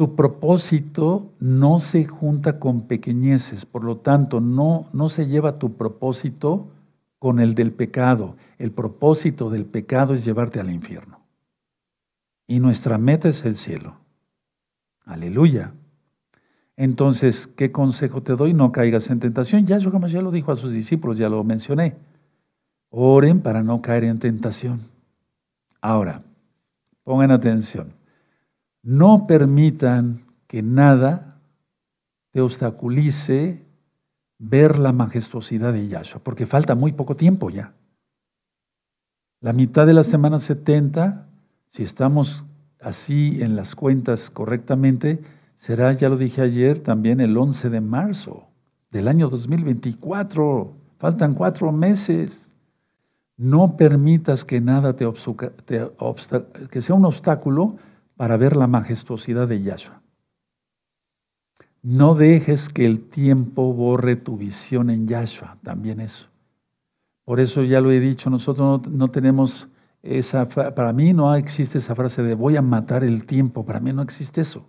tu propósito no se junta con pequeñeces, por lo tanto, no, no se lleva tu propósito con el del pecado. El propósito del pecado es llevarte al infierno. Y nuestra meta es el cielo. Aleluya. Entonces, ¿qué consejo te doy? No caigas en tentación. Ya jamás ya lo dijo a sus discípulos, ya lo mencioné. Oren para no caer en tentación. Ahora, pongan atención. No permitan que nada te obstaculice ver la majestuosidad de Yahshua, porque falta muy poco tiempo ya. La mitad de la semana 70, si estamos así en las cuentas correctamente, será, ya lo dije ayer, también el 11 de marzo del año 2024. Faltan cuatro meses. No permitas que nada te, que sea un obstáculo para ver la majestuosidad de Yahshua. No dejes que el tiempo borre tu visión en Yahshua, también eso. Por eso ya lo he dicho, nosotros no, tenemos esa, para mí no existe esa frase de voy a matar el tiempo, para mí no existe eso.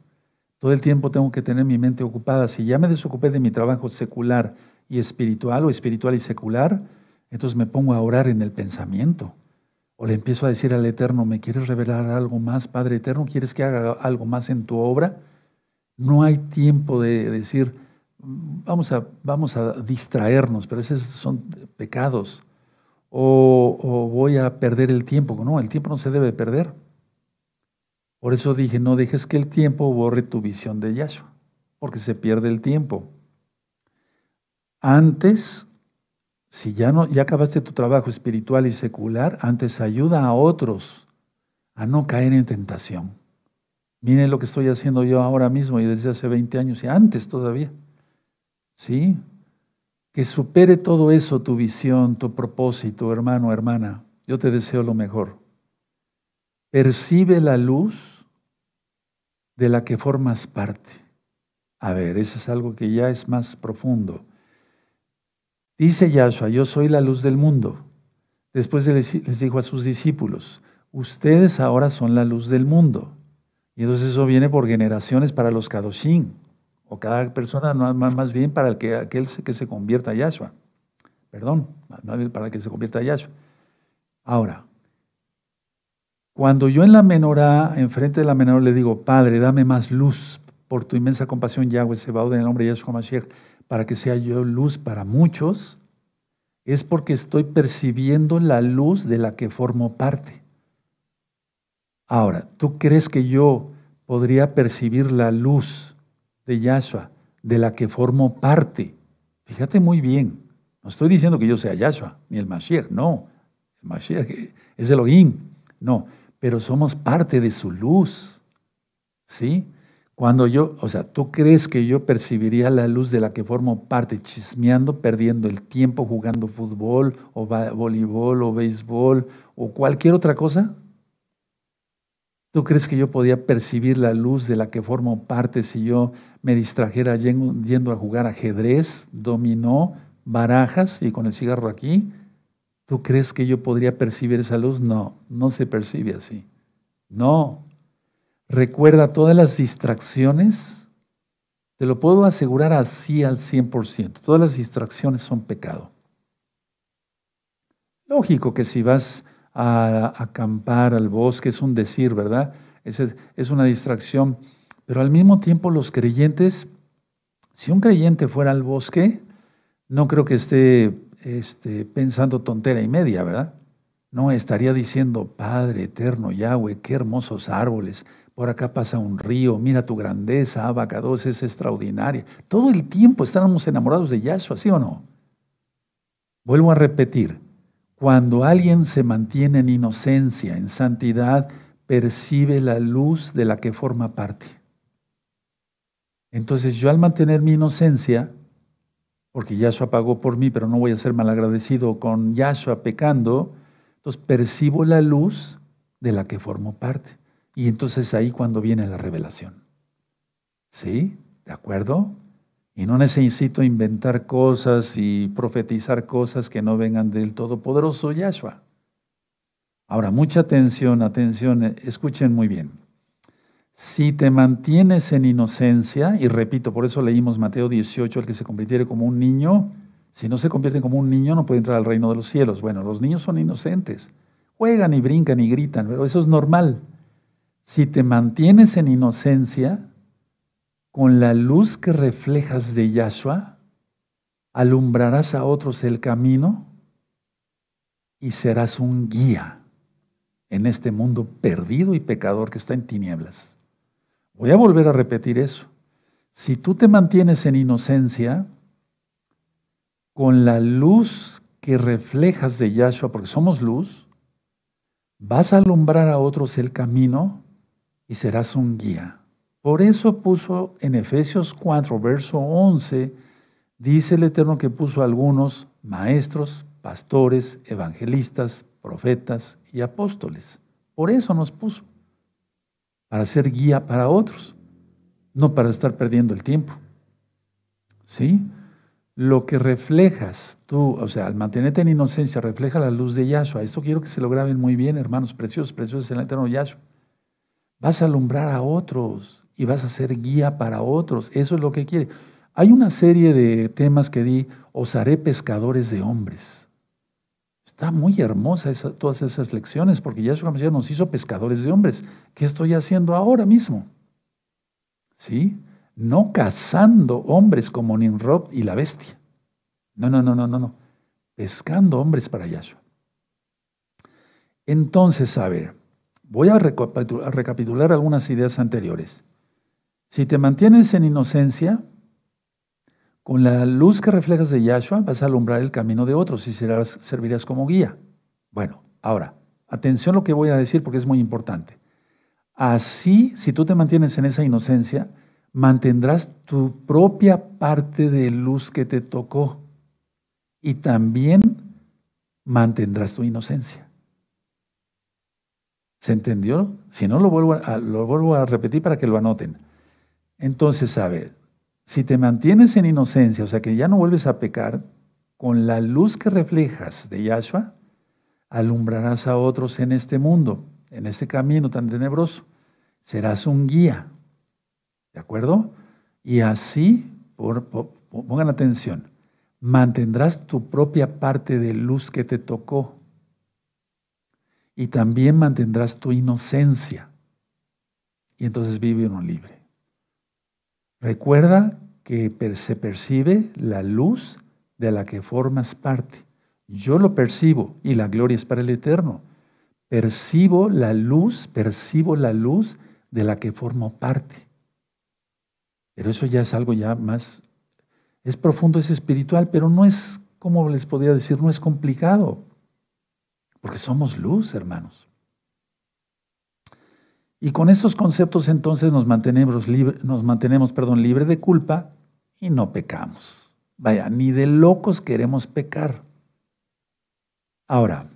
Todo el tiempo tengo que tener mi mente ocupada. Si ya me desocupé de mi trabajo secular y espiritual o espiritual y secular, entonces me pongo a orar en el pensamiento. O le empiezo a decir al Eterno, ¿me quieres revelar algo más, Padre Eterno? ¿Quieres que haga algo más en tu obra? No hay tiempo de decir, mm, vamos a, vamos a distraernos, pero esos son pecados. O, o voy a perder el tiempo. No, el tiempo no se debe perder. Por eso dije, no dejes que el tiempo borre tu visión de Yahshua, porque se pierde el tiempo. Antes si ya, no, ya acabaste tu trabajo espiritual y secular, antes ayuda a otros a no caer en tentación. Miren lo que estoy haciendo yo ahora mismo y desde hace 20 años y antes todavía. ¿Sí? Que supere todo eso tu visión, tu propósito, hermano, hermana. Yo te deseo lo mejor. Percibe la luz de la que formas parte. A ver, eso es algo que ya es más profundo. Dice Yahshua, yo soy la luz del mundo. Después les dijo a sus discípulos, ustedes ahora son la luz del mundo. Y entonces eso viene por generaciones para los Kadoshim, o cada persona, más bien para el que, aquel que se convierta a Yahshua. Perdón, para que se convierta a Yahshua. Ahora, cuando yo en la menorá, enfrente de la menorá, le digo, Padre, dame más luz por tu inmensa compasión, Yahweh, se va en el nombre de Yahshua Mashiach para que sea yo luz para muchos, es porque estoy percibiendo la luz de la que formo parte. Ahora, ¿tú crees que yo podría percibir la luz de Yahshua de la que formo parte? Fíjate muy bien, no estoy diciendo que yo sea Yahshua ni el Mashir, no. El Mashir es Elohim, no, pero somos parte de su luz, ¿sí? Cuando yo, o sea, ¿tú crees que yo percibiría la luz de la que formo parte chismeando, perdiendo el tiempo jugando fútbol o voleibol o béisbol o cualquier otra cosa? ¿Tú crees que yo podía percibir la luz de la que formo parte si yo me distrajera yendo a jugar ajedrez, dominó, barajas y con el cigarro aquí? ¿Tú crees que yo podría percibir esa luz? No, no se percibe así. No, Recuerda todas las distracciones, te lo puedo asegurar así al 100%, todas las distracciones son pecado. Lógico que si vas a acampar al bosque es un decir, ¿verdad? Es, una distracción, pero al mismo tiempo los creyentes, si un creyente fuera al bosque, no creo que esté este, pensando tontera y media, ¿verdad? No, estaría diciendo, Padre eterno Yahweh, qué hermosos árboles, por acá pasa un río, mira tu grandeza, Abacados, es extraordinaria. Todo el tiempo estábamos enamorados de Yahshua, ¿sí o no? Vuelvo a repetir, cuando alguien se mantiene en inocencia, en santidad, percibe la luz de la que forma parte. Entonces yo al mantener mi inocencia, porque Yahshua pagó por mí, pero no voy a ser malagradecido con Yahshua pecando, entonces percibo la luz de la que formo parte. Y entonces ahí cuando viene la revelación. ¿Sí? ¿De acuerdo? Y no necesito inventar cosas y profetizar cosas que no vengan del Todopoderoso Yahshua. Ahora, mucha atención, atención, eh, escuchen muy bien. Si te mantienes en inocencia, y repito, por eso leímos Mateo 18, el que se convirtiere como un niño, si no se convierte como un niño no puede entrar al reino de los cielos. Bueno, los niños son inocentes, juegan y brincan y gritan, pero eso es normal. Si te mantienes en inocencia, con la luz que reflejas de Yahshua, alumbrarás a otros el camino y serás un guía en este mundo perdido y pecador que está en tinieblas. Voy a volver a repetir eso. Si tú te mantienes en inocencia, con la luz que reflejas de Yahshua, porque somos luz, vas a alumbrar a otros el camino y serás un guía. Por eso puso en Efesios 4, verso 11, dice el Eterno que puso a algunos maestros, pastores, evangelistas, profetas y apóstoles. Por eso nos puso, para ser guía para otros, no para estar perdiendo el tiempo. ¿Sí? Lo que reflejas tú, o sea, al mantenerte en inocencia, refleja la luz de Yahshua. Esto quiero que se lo graben muy bien, hermanos, preciosos, preciosos en el Eterno Yahshua. Vas a alumbrar a otros y vas a ser guía para otros. Eso es lo que quiere. Hay una serie de temas que di, os haré pescadores de hombres. Está muy hermosa todas esas lecciones porque Yahshua nos hizo pescadores de hombres. ¿Qué estoy haciendo ahora mismo? ¿Sí? No cazando hombres como Nimrod y la bestia. No, no, no, no, no, no. Pescando hombres para Yahshua. Entonces, a ver, Voy a recapitular algunas ideas anteriores. Si te mantienes en inocencia, con la luz que reflejas de Yahshua vas a alumbrar el camino de otros y serás, servirás como guía. Bueno, ahora, atención a lo que voy a decir porque es muy importante. Así, si tú te mantienes en esa inocencia, mantendrás tu propia parte de luz que te tocó y también mantendrás tu inocencia. ¿Se entendió? Si no, lo vuelvo a, lo vuelvo a repetir para que lo anoten. Entonces, a si te mantienes en inocencia, o sea que ya no vuelves a pecar, con la luz que reflejas de Yahshua, alumbrarás a otros en este mundo, en este camino tan tenebroso. Serás un guía. ¿De acuerdo? Y así, pongan atención, mantendrás tu propia parte de luz que te tocó y también mantendrás tu inocencia. Y entonces vive uno libre. Recuerda que se percibe la luz de la que formas parte. Yo lo percibo y la gloria es para el eterno. Percibo la luz, percibo la luz de la que formo parte. Pero eso ya es algo ya más, es profundo, es espiritual, pero no es, como les podría decir, no es complicado. Porque somos luz, hermanos. Y con esos conceptos entonces nos mantenemos, libre, nos mantenemos perdón, libre de culpa y no pecamos. Vaya, ni de locos queremos pecar. Ahora,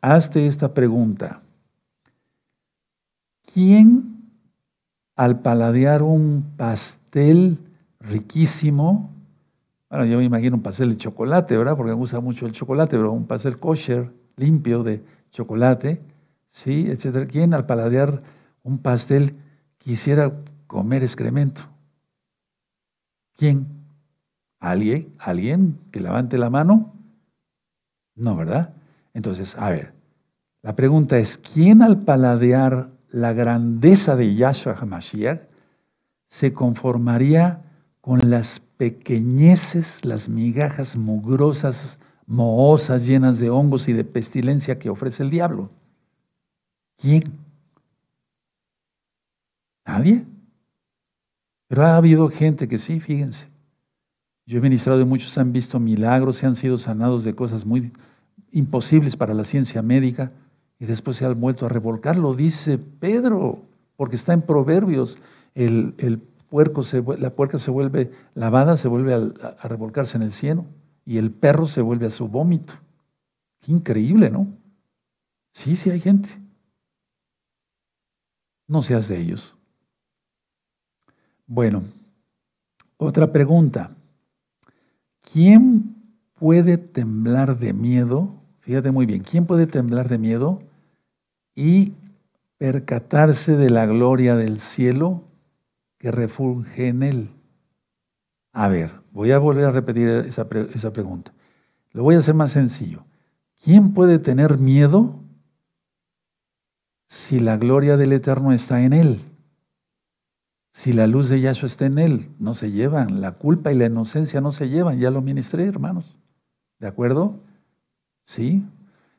hazte esta pregunta. ¿Quién al paladear un pastel riquísimo, bueno, yo me imagino un pastel de chocolate, ¿verdad? Porque me gusta mucho el chocolate, pero un pastel kosher, limpio de chocolate, ¿sí? etcétera. ¿Quién al paladear un pastel quisiera comer excremento? ¿Quién? ¿Alguien? ¿Alguien que levante la mano? No, ¿verdad? Entonces, a ver, la pregunta es, ¿quién al paladear la grandeza de Yahshua HaMashiach se conformaría con las pequeñeces, las migajas mugrosas, mohosas llenas de hongos y de pestilencia que ofrece el diablo. ¿Quién? Nadie. Pero ha habido gente que sí, fíjense. Yo he ministrado y muchos han visto milagros, se han sido sanados de cosas muy imposibles para la ciencia médica y después se han vuelto a revolcar. Lo dice Pedro, porque está en Proverbios. El, puerco se, la puerca se vuelve lavada, se vuelve a, a revolcarse en el cielo y el perro se vuelve a su vómito. Increíble, ¿no? Sí, sí hay gente. No seas de ellos. Bueno, otra pregunta. ¿Quién puede temblar de miedo? Fíjate muy bien, ¿quién puede temblar de miedo y percatarse de la gloria del cielo que refulge en él? A ver, Voy a volver a repetir esa, pregunta. Lo voy a hacer más sencillo. ¿Quién puede tener miedo si la gloria del Eterno está en él? Si la luz de Yahshua está en él, no se llevan. La culpa y la inocencia no se llevan. Ya lo ministré, hermanos. ¿De acuerdo? ¿Sí?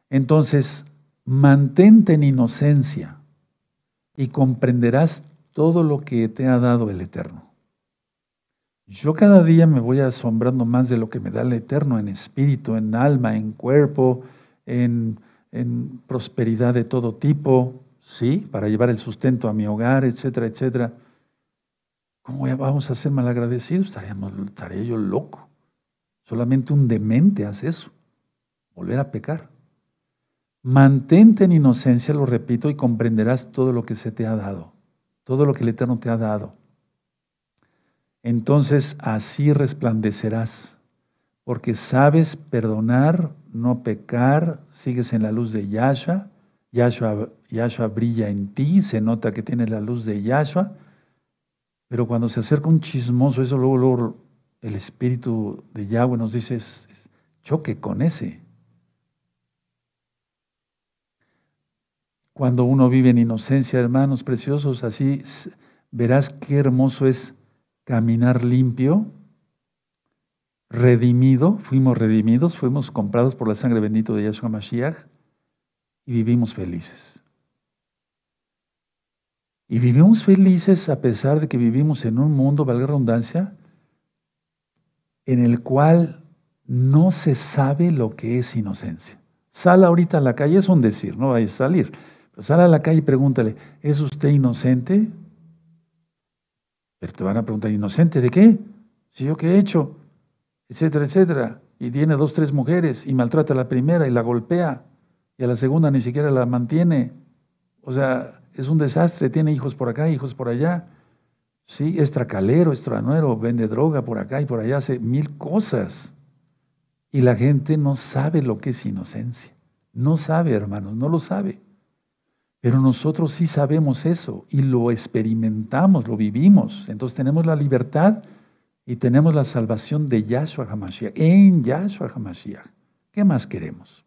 Entonces, mantente en inocencia y comprenderás todo lo que te ha dado el Eterno. Yo cada día me voy asombrando más de lo que me da el eterno en espíritu, en alma, en cuerpo, en, prosperidad de todo tipo, ¿sí? Para llevar el sustento a mi hogar, etcétera, etcétera. ¿Cómo vamos a ser malagradecidos? Estaríamos, estaría yo loco. Solamente un demente hace eso, volver a pecar. Mantente en inocencia, lo repito, y comprenderás todo lo que se te ha dado, todo lo que el Eterno te ha dado entonces así resplandecerás, porque sabes perdonar, no pecar, sigues en la luz de Yahshua, Yahshua, brilla en ti, se nota que tiene la luz de Yahshua, pero cuando se acerca un chismoso, eso luego el espíritu de Yahweh nos dice, choque con ese. Cuando uno vive en inocencia, hermanos preciosos, así verás qué hermoso es caminar limpio, redimido, fuimos redimidos, fuimos comprados por la sangre bendita de Yahshua Mashiach y vivimos felices. Y vivimos felices a pesar de que vivimos en un mundo, valga la redundancia, en el cual no se sabe lo que es inocencia. Sal ahorita a la calle, es un decir, no hay a salir. Pero sal a la calle y pregúntale, ¿es usted inocente? te van a preguntar, ¿inocente de qué? Si yo qué he hecho, etcétera, etcétera. Y tiene dos, tres mujeres y maltrata a la primera y la golpea y a la segunda ni siquiera la mantiene. O sea, es un desastre, tiene hijos por acá, hijos por allá. Sí, es tracalero, es vende droga por acá y por allá, hace mil cosas. Y la gente no sabe lo que es inocencia. No sabe, hermanos, no lo sabe. Pero nosotros sí sabemos eso y lo experimentamos, lo vivimos. Entonces tenemos la libertad y tenemos la salvación de Yahshua HaMashiach, en Yahshua HaMashiach. ¿Qué más queremos?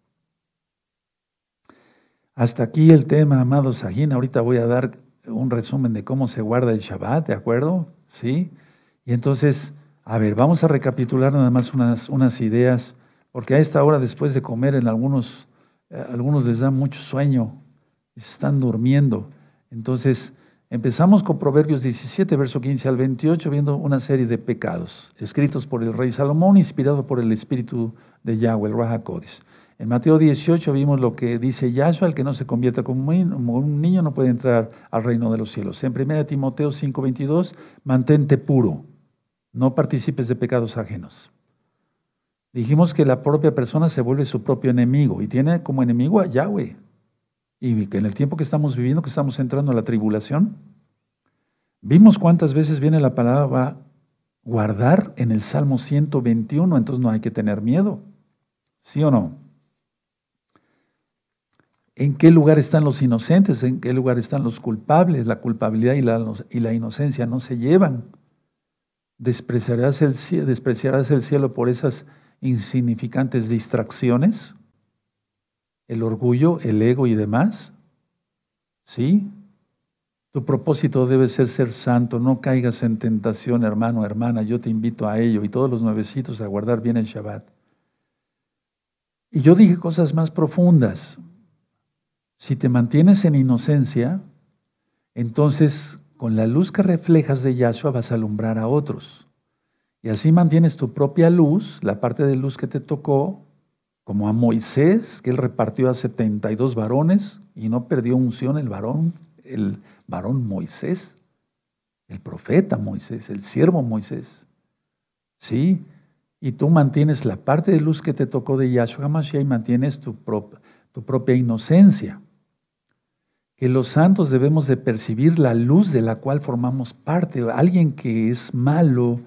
Hasta aquí el tema, amados, Sajín. Ahorita voy a dar un resumen de cómo se guarda el Shabbat, ¿de acuerdo? Sí. Y entonces, a ver, vamos a recapitular nada más unas, unas ideas, porque a esta hora, después de comer, en algunos, eh, algunos les da mucho sueño están durmiendo. Entonces, empezamos con Proverbios 17, verso 15 al 28, viendo una serie de pecados escritos por el rey Salomón, inspirado por el espíritu de Yahweh, el Rahakodis. En Mateo 18 vimos lo que dice Yahshua, el que no se convierta como un niño no puede entrar al reino de los cielos. En 1 Timoteo 22, mantente puro, no participes de pecados ajenos. Dijimos que la propia persona se vuelve su propio enemigo y tiene como enemigo a Yahweh. Y que en el tiempo que estamos viviendo, que estamos entrando a la tribulación, vimos cuántas veces viene la palabra guardar en el Salmo 121, entonces no hay que tener miedo. ¿Sí o no? ¿En qué lugar están los inocentes? ¿En qué lugar están los culpables? La culpabilidad y la, inocencia no se llevan. ¿Despreciarás el cielo por esas insignificantes distracciones? el orgullo, el ego y demás. ¿Sí? Tu propósito debe ser ser santo, no caigas en tentación, hermano, hermana, yo te invito a ello y todos los nuevecitos a guardar bien el Shabbat. Y yo dije cosas más profundas. Si te mantienes en inocencia, entonces con la luz que reflejas de Yahshua vas a alumbrar a otros. Y así mantienes tu propia luz, la parte de luz que te tocó, como a Moisés, que él repartió a 72 varones y no perdió unción el varón, el varón Moisés, el profeta Moisés, el siervo Moisés. Sí, y tú mantienes la parte de luz que te tocó de Yahshua Mashiach y mantienes tu, tu propia inocencia. Que los santos debemos de percibir la luz de la cual formamos parte. Alguien que es malo,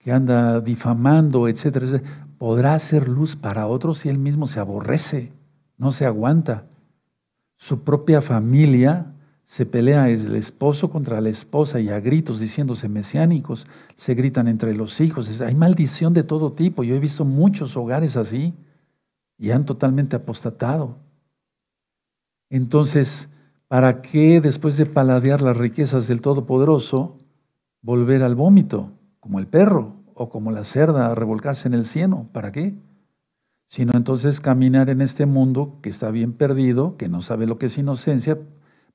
que anda difamando, etcétera, etcétera podrá hacer luz para otros si él mismo se aborrece, no se aguanta. Su propia familia se pelea el esposo contra la esposa y a gritos diciéndose mesiánicos, se gritan entre los hijos. Hay maldición de todo tipo. Yo he visto muchos hogares así y han totalmente apostatado. Entonces, ¿para qué después de paladear las riquezas del Todopoderoso volver al vómito, como el perro? o como la cerda a revolcarse en el cieno. ¿Para qué? Sino entonces caminar en este mundo que está bien perdido, que no sabe lo que es inocencia,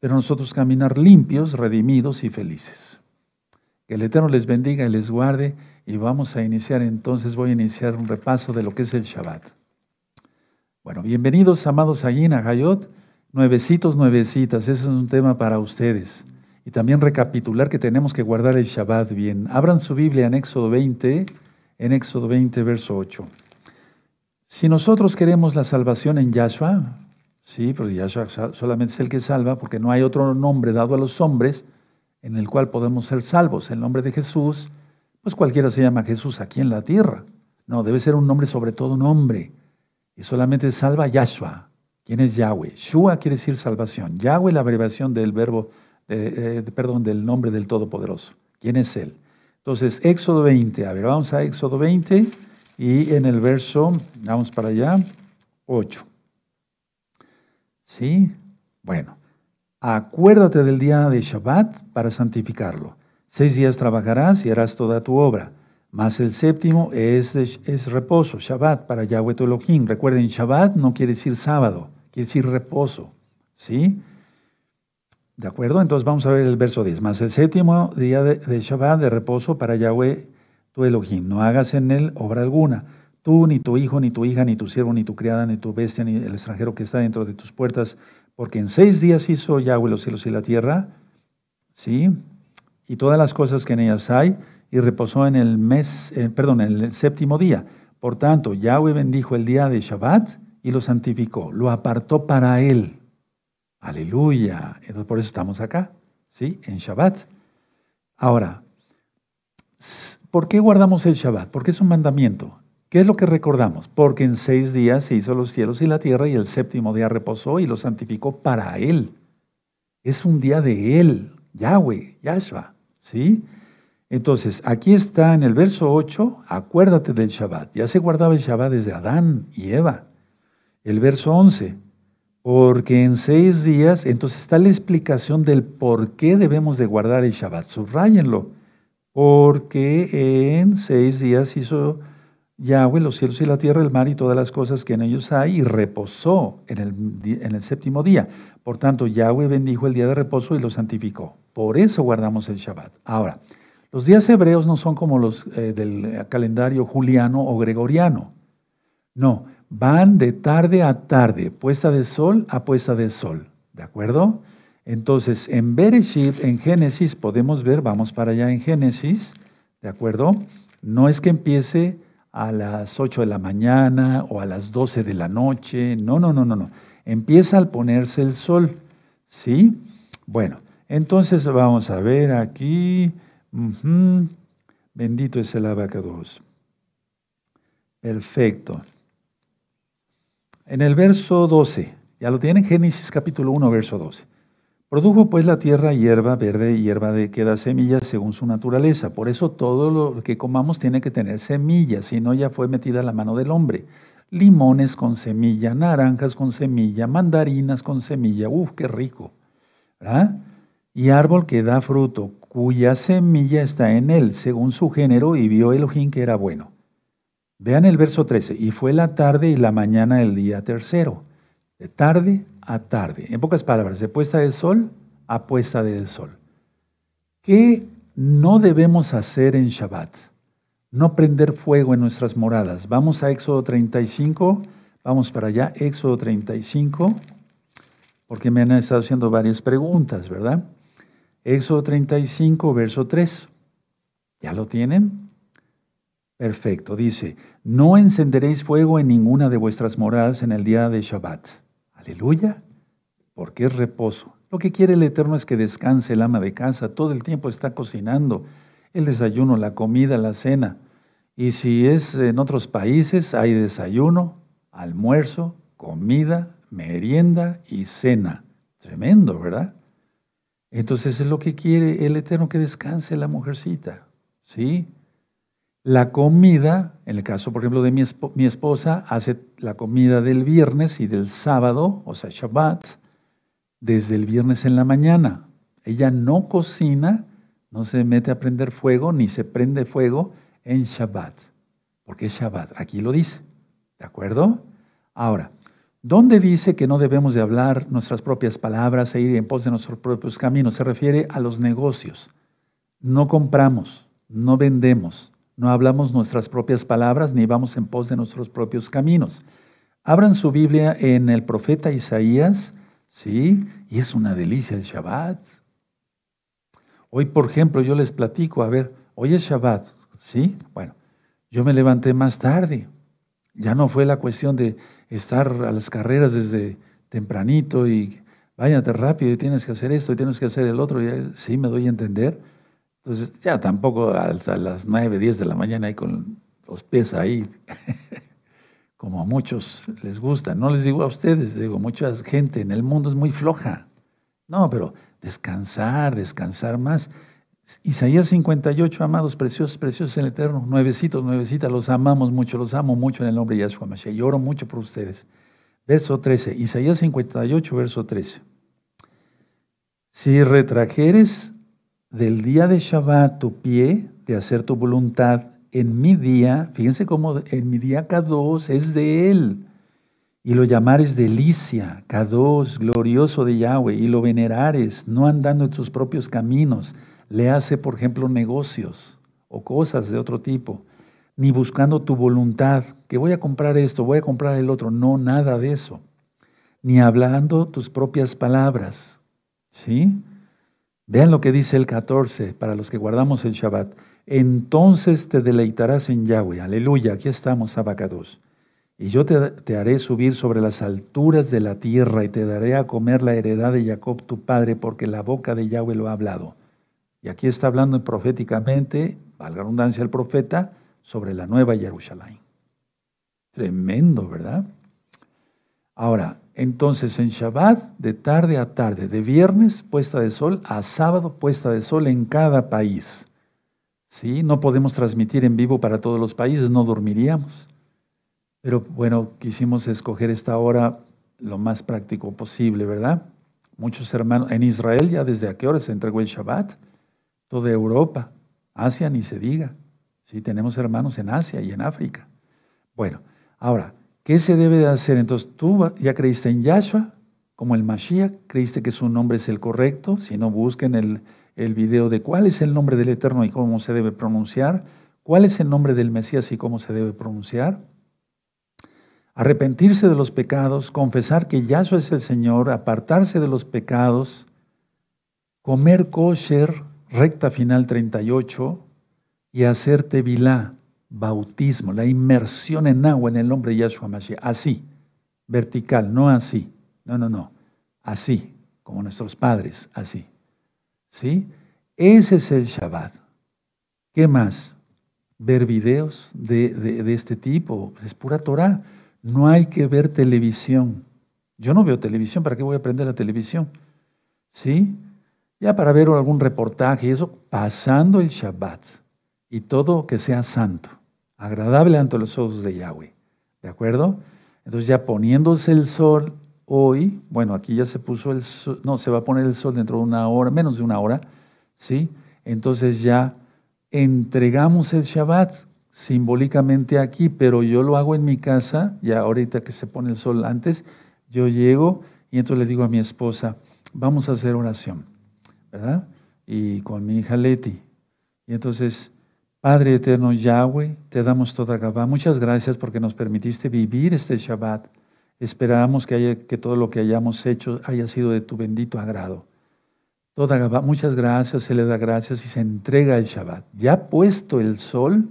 pero nosotros caminar limpios, redimidos y felices. Que el Eterno les bendiga y les guarde y vamos a iniciar entonces, voy a iniciar un repaso de lo que es el Shabbat. Bueno, bienvenidos amados allí en Hayot, nuevecitos, nuevecitas, ese es un tema para ustedes y también recapitular que tenemos que guardar el Shabbat bien. Abran su Biblia en Éxodo 20, en Éxodo 20, verso 8. Si nosotros queremos la salvación en Yahshua, sí, pero Yahshua solamente es el que salva, porque no hay otro nombre dado a los hombres en el cual podemos ser salvos. El nombre de Jesús, pues cualquiera se llama Jesús aquí en la tierra. No, debe ser un nombre sobre todo un hombre. Y solamente salva Yahshua. ¿Quién es Yahweh? Shua quiere decir salvación. Yahweh, la abreviación del verbo eh, perdón, del nombre del Todopoderoso. ¿Quién es Él? Entonces, Éxodo 20, a ver, vamos a Éxodo 20 y en el verso, vamos para allá, 8. ¿Sí? Bueno, acuérdate del día de Shabbat para santificarlo. Seis días trabajarás y harás toda tu obra. Más el séptimo es, es reposo, Shabbat para Yahweh Elohim. Recuerden, Shabbat no quiere decir sábado, quiere decir reposo. ¿Sí? ¿De acuerdo? Entonces vamos a ver el verso 10. Más el séptimo día de, Shabbat de reposo para Yahweh, tu Elohim. No hagas en él obra alguna. Tú, ni tu hijo, ni tu hija, ni tu siervo, ni tu criada, ni tu bestia, ni el extranjero que está dentro de tus puertas. Porque en seis días hizo Yahweh los cielos y la tierra, ¿sí? Y todas las cosas que en ellas hay, y reposó en el mes, eh, perdón, en el séptimo día. Por tanto, Yahweh bendijo el día de Shabbat y lo santificó, lo apartó para él. Aleluya. Entonces por eso estamos acá, ¿sí? En Shabbat. Ahora, ¿por qué guardamos el Shabbat? Porque es un mandamiento. ¿Qué es lo que recordamos? Porque en seis días se hizo los cielos y la tierra y el séptimo día reposó y lo santificó para Él. Es un día de Él, Yahweh, Yahshua, ¿sí? Entonces, aquí está en el verso 8, acuérdate del Shabbat. Ya se guardaba el Shabbat desde Adán y Eva. El verso 11, porque en seis días, entonces está la explicación del por qué debemos de guardar el Shabbat. Subrayenlo. Porque en seis días hizo Yahweh los cielos y la tierra, el mar y todas las cosas que en ellos hay, y reposó en el, séptimo día. Por tanto, Yahweh bendijo el día de reposo y lo santificó. Por eso guardamos el Shabbat. Ahora, los días hebreos no son como los eh, del calendario juliano o gregoriano. No, van de tarde a tarde, puesta de sol a puesta de sol. ¿De acuerdo? Entonces, en Bereshit, en Génesis, podemos ver, vamos para allá en Génesis, ¿de acuerdo? No es que empiece a las 8 de la mañana o a las 12 de la noche, no, no, no, no, no. Empieza al ponerse el sol, ¿sí? Bueno, entonces vamos a ver aquí. Bendito es el abacados. Perfecto en el verso 12, ya lo tienen, Génesis capítulo 1, verso 12. Produjo pues la tierra hierba verde y hierba de que da semillas según su naturaleza. Por eso todo lo que comamos tiene que tener semillas, si no ya fue metida la mano del hombre. Limones con semilla, naranjas con semilla, mandarinas con semilla. Uf, qué rico. Y árbol que da fruto, cuya semilla está en él, según su género, y vio Elohim que era bueno. Vean el verso 13, y fue la tarde y la mañana del día tercero, de tarde a tarde. En pocas palabras, de puesta del sol a puesta del sol. ¿Qué no debemos hacer en Shabbat? No prender fuego en nuestras moradas. Vamos a Éxodo 35, vamos para allá, Éxodo 35, porque me han estado haciendo varias preguntas, ¿verdad? Éxodo 35, verso 3. ¿Ya lo tienen? Perfecto, dice, no encenderéis fuego en ninguna de vuestras moradas en el día de Shabbat. Aleluya, porque es reposo. Lo que quiere el Eterno es que descanse el ama de casa, todo el tiempo está cocinando, el desayuno, la comida, la cena. Y si es en otros países, hay desayuno, almuerzo, comida, merienda y cena. Tremendo, ¿verdad? Entonces es lo que quiere el Eterno que descanse la mujercita, ¿sí? La comida, en el caso, por ejemplo, de mi, esposa, hace la comida del viernes y del sábado, o sea, Shabbat, desde el viernes en la mañana. Ella no cocina, no se mete a prender fuego, ni se prende fuego en Shabbat, porque es Shabbat, aquí lo dice, ¿de acuerdo? Ahora, ¿dónde dice que no debemos de hablar nuestras propias palabras e ir en pos de nuestros propios caminos? Se refiere a los negocios. No compramos, no vendemos, no hablamos nuestras propias palabras ni vamos en pos de nuestros propios caminos. Abran su Biblia en el profeta Isaías, ¿sí? Y es una delicia el Shabbat. Hoy, por ejemplo, yo les platico, a ver, hoy es Shabbat, ¿sí? Bueno, yo me levanté más tarde. Ya no fue la cuestión de estar a las carreras desde tempranito y váyate rápido y tienes que hacer esto y tienes que hacer el otro. Y, eh, sí, me doy a entender. Entonces, ya tampoco hasta las 9, 10 de la mañana ahí con los pies ahí, como a muchos les gusta. No les digo a ustedes, digo, mucha gente en el mundo es muy floja. No, pero descansar, descansar más. Isaías 58, amados, preciosos, preciosos en el Eterno, nuevecitos, nuevecitas, los amamos mucho, los amo mucho en el nombre de Yahshua Mashiach. Lloro mucho por ustedes. Verso 13, Isaías 58, verso 13. Si retrajeres del día de Shabbat tu pie de hacer tu voluntad en mi día, fíjense cómo en mi día K2 es de él, y lo llamares delicia, K2, glorioso de Yahweh, y lo venerares, no andando en tus propios caminos, le hace, por ejemplo, negocios o cosas de otro tipo, ni buscando tu voluntad, que voy a comprar esto, voy a comprar el otro, no, nada de eso, ni hablando tus propias palabras, ¿sí? Vean lo que dice el 14 para los que guardamos el Shabbat. Entonces te deleitarás en Yahweh. Aleluya, aquí estamos, abacados. Y yo te, haré subir sobre las alturas de la tierra y te daré a comer la heredad de Jacob tu padre, porque la boca de Yahweh lo ha hablado. Y aquí está hablando proféticamente, valga redundancia el profeta, sobre la nueva Jerusalén. Tremendo, ¿verdad? Ahora, entonces en Shabbat, de tarde a tarde, de viernes puesta de sol a sábado puesta de sol en cada país. ¿Sí? No podemos transmitir en vivo para todos los países, no dormiríamos. Pero bueno, quisimos escoger esta hora lo más práctico posible, ¿verdad? Muchos hermanos, en Israel ya desde a qué hora se entregó el Shabbat, toda Europa, Asia ni se diga. Sí, tenemos hermanos en Asia y en África. Bueno, ahora, ¿Qué se debe de hacer? Entonces, tú ya creíste en Yahshua como el Mashiach, creíste que su nombre es el correcto, si no busquen el, el video de cuál es el nombre del Eterno y cómo se debe pronunciar, cuál es el nombre del Mesías y cómo se debe pronunciar. Arrepentirse de los pecados, confesar que Yahshua es el Señor, apartarse de los pecados, comer kosher, recta final 38, y hacerte vilá bautismo, la inmersión en agua en el nombre de Yahshua Mashiach. Así, vertical, no así. No, no, no. Así, como nuestros padres, así. ¿Sí? Ese es el Shabbat. ¿Qué más? Ver videos de, de este tipo. Es pura Torah. No hay que ver televisión. Yo no veo televisión, ¿para qué voy a aprender la televisión? ¿Sí? Ya para ver algún reportaje y eso, pasando el Shabbat y todo que sea santo agradable ante los ojos de Yahweh. ¿De acuerdo? Entonces ya poniéndose el sol hoy, bueno, aquí ya se puso el sol, no, se va a poner el sol dentro de una hora, menos de una hora, ¿sí? Entonces ya entregamos el Shabbat simbólicamente aquí, pero yo lo hago en mi casa, ya ahorita que se pone el sol antes, yo llego y entonces le digo a mi esposa, vamos a hacer oración, ¿verdad? Y con mi hija Leti. Y entonces Padre eterno Yahweh, te damos toda Gabá. Muchas gracias porque nos permitiste vivir este Shabbat. Esperamos que, todo lo que hayamos hecho haya sido de tu bendito agrado. Toda Gabá, muchas gracias, se le da gracias y se entrega el Shabbat. Ya puesto el sol,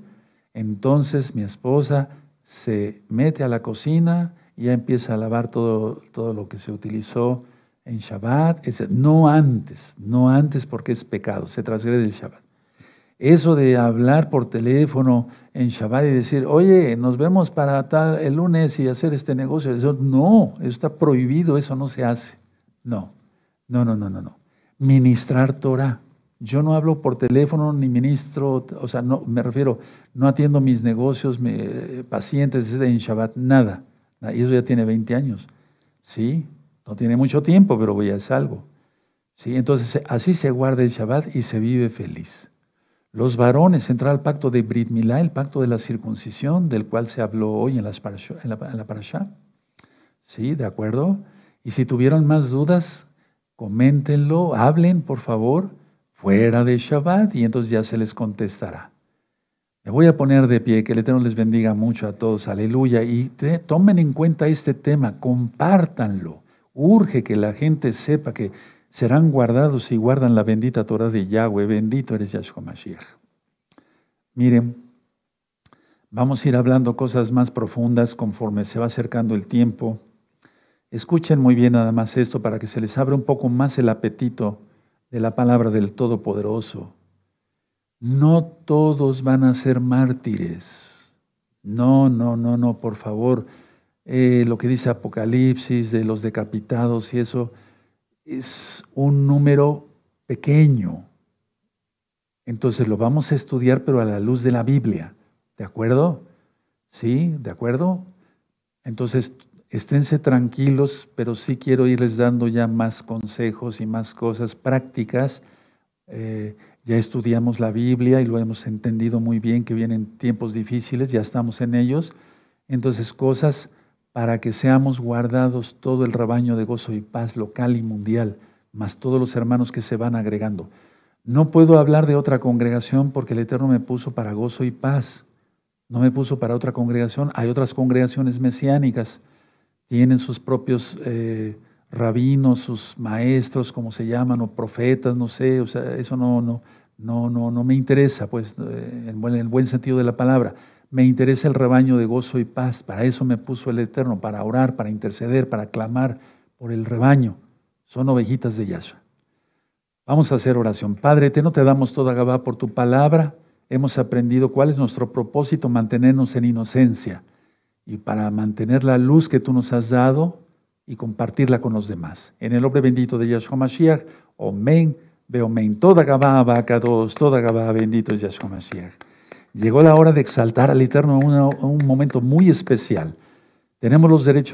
entonces mi esposa se mete a la cocina y ya empieza a lavar todo, todo lo que se utilizó en Shabbat. No antes, no antes porque es pecado, se transgrede el Shabbat. Eso de hablar por teléfono en Shabbat y decir, oye, nos vemos para tal el lunes y hacer este negocio, eso no, eso está prohibido, eso no se hace. No, no, no, no, no, no. Ministrar Torah. Yo no hablo por teléfono ni ministro, o sea, no, me refiero, no atiendo mis negocios, mis pacientes en Shabbat, nada. Y eso ya tiene 20 años. Sí, no tiene mucho tiempo, pero voy a algo. Sí, entonces así se guarda el Shabbat y se vive feliz. Los varones entrarán al pacto de Brit Milá, el pacto de la circuncisión, del cual se habló hoy en, la, en parashá. Sí, de acuerdo. Y si tuvieron más dudas, coméntenlo, hablen, por favor, fuera de Shabbat, y entonces ya se les contestará. Me voy a poner de pie, que el Eterno les bendiga mucho a todos, aleluya, y tomen en cuenta este tema, compártanlo. Urge que la gente sepa que serán guardados y guardan la bendita Torah de Yahweh. Bendito eres Yahshua Mashiach. Miren, vamos a ir hablando cosas más profundas conforme se va acercando el tiempo. Escuchen muy bien nada más esto para que se les abra un poco más el apetito de la palabra del Todopoderoso. No todos van a ser mártires. No, no, no, no, por favor. Eh, lo que dice Apocalipsis de los decapitados y eso es un número pequeño. Entonces lo vamos a estudiar, pero a la luz de la Biblia. ¿De acuerdo? ¿Sí? ¿De acuerdo? Entonces, esténse tranquilos, pero sí quiero irles dando ya más consejos y más cosas prácticas. Eh, ya estudiamos la Biblia y lo hemos entendido muy bien que vienen tiempos difíciles, ya estamos en ellos. Entonces, cosas para que seamos guardados todo el rebaño de gozo y paz local y mundial, más todos los hermanos que se van agregando. No puedo hablar de otra congregación porque el Eterno me puso para gozo y paz. No me puso para otra congregación. Hay otras congregaciones mesiánicas. Tienen sus propios eh, rabinos, sus maestros, como se llaman, o profetas, no sé. O sea, eso no, no, no, no, me interesa, pues, eh, en el buen sentido de la palabra. Me interesa el rebaño de gozo y paz. Para eso me puso el Eterno, para orar, para interceder, para clamar por el rebaño. Son ovejitas de Yahshua. Vamos a hacer oración. Padre, te no te damos toda Gabá por tu palabra. Hemos aprendido cuál es nuestro propósito, mantenernos en inocencia y para mantener la luz que tú nos has dado y compartirla con los demás. En el nombre bendito de Yahshua Mashiach, Omen, veomen, toda Gabá, Abacados, toda Gabá, bendito es Yahshua Mashiach. Llegó la hora de exaltar al Eterno en un momento muy especial. Tenemos los derechos.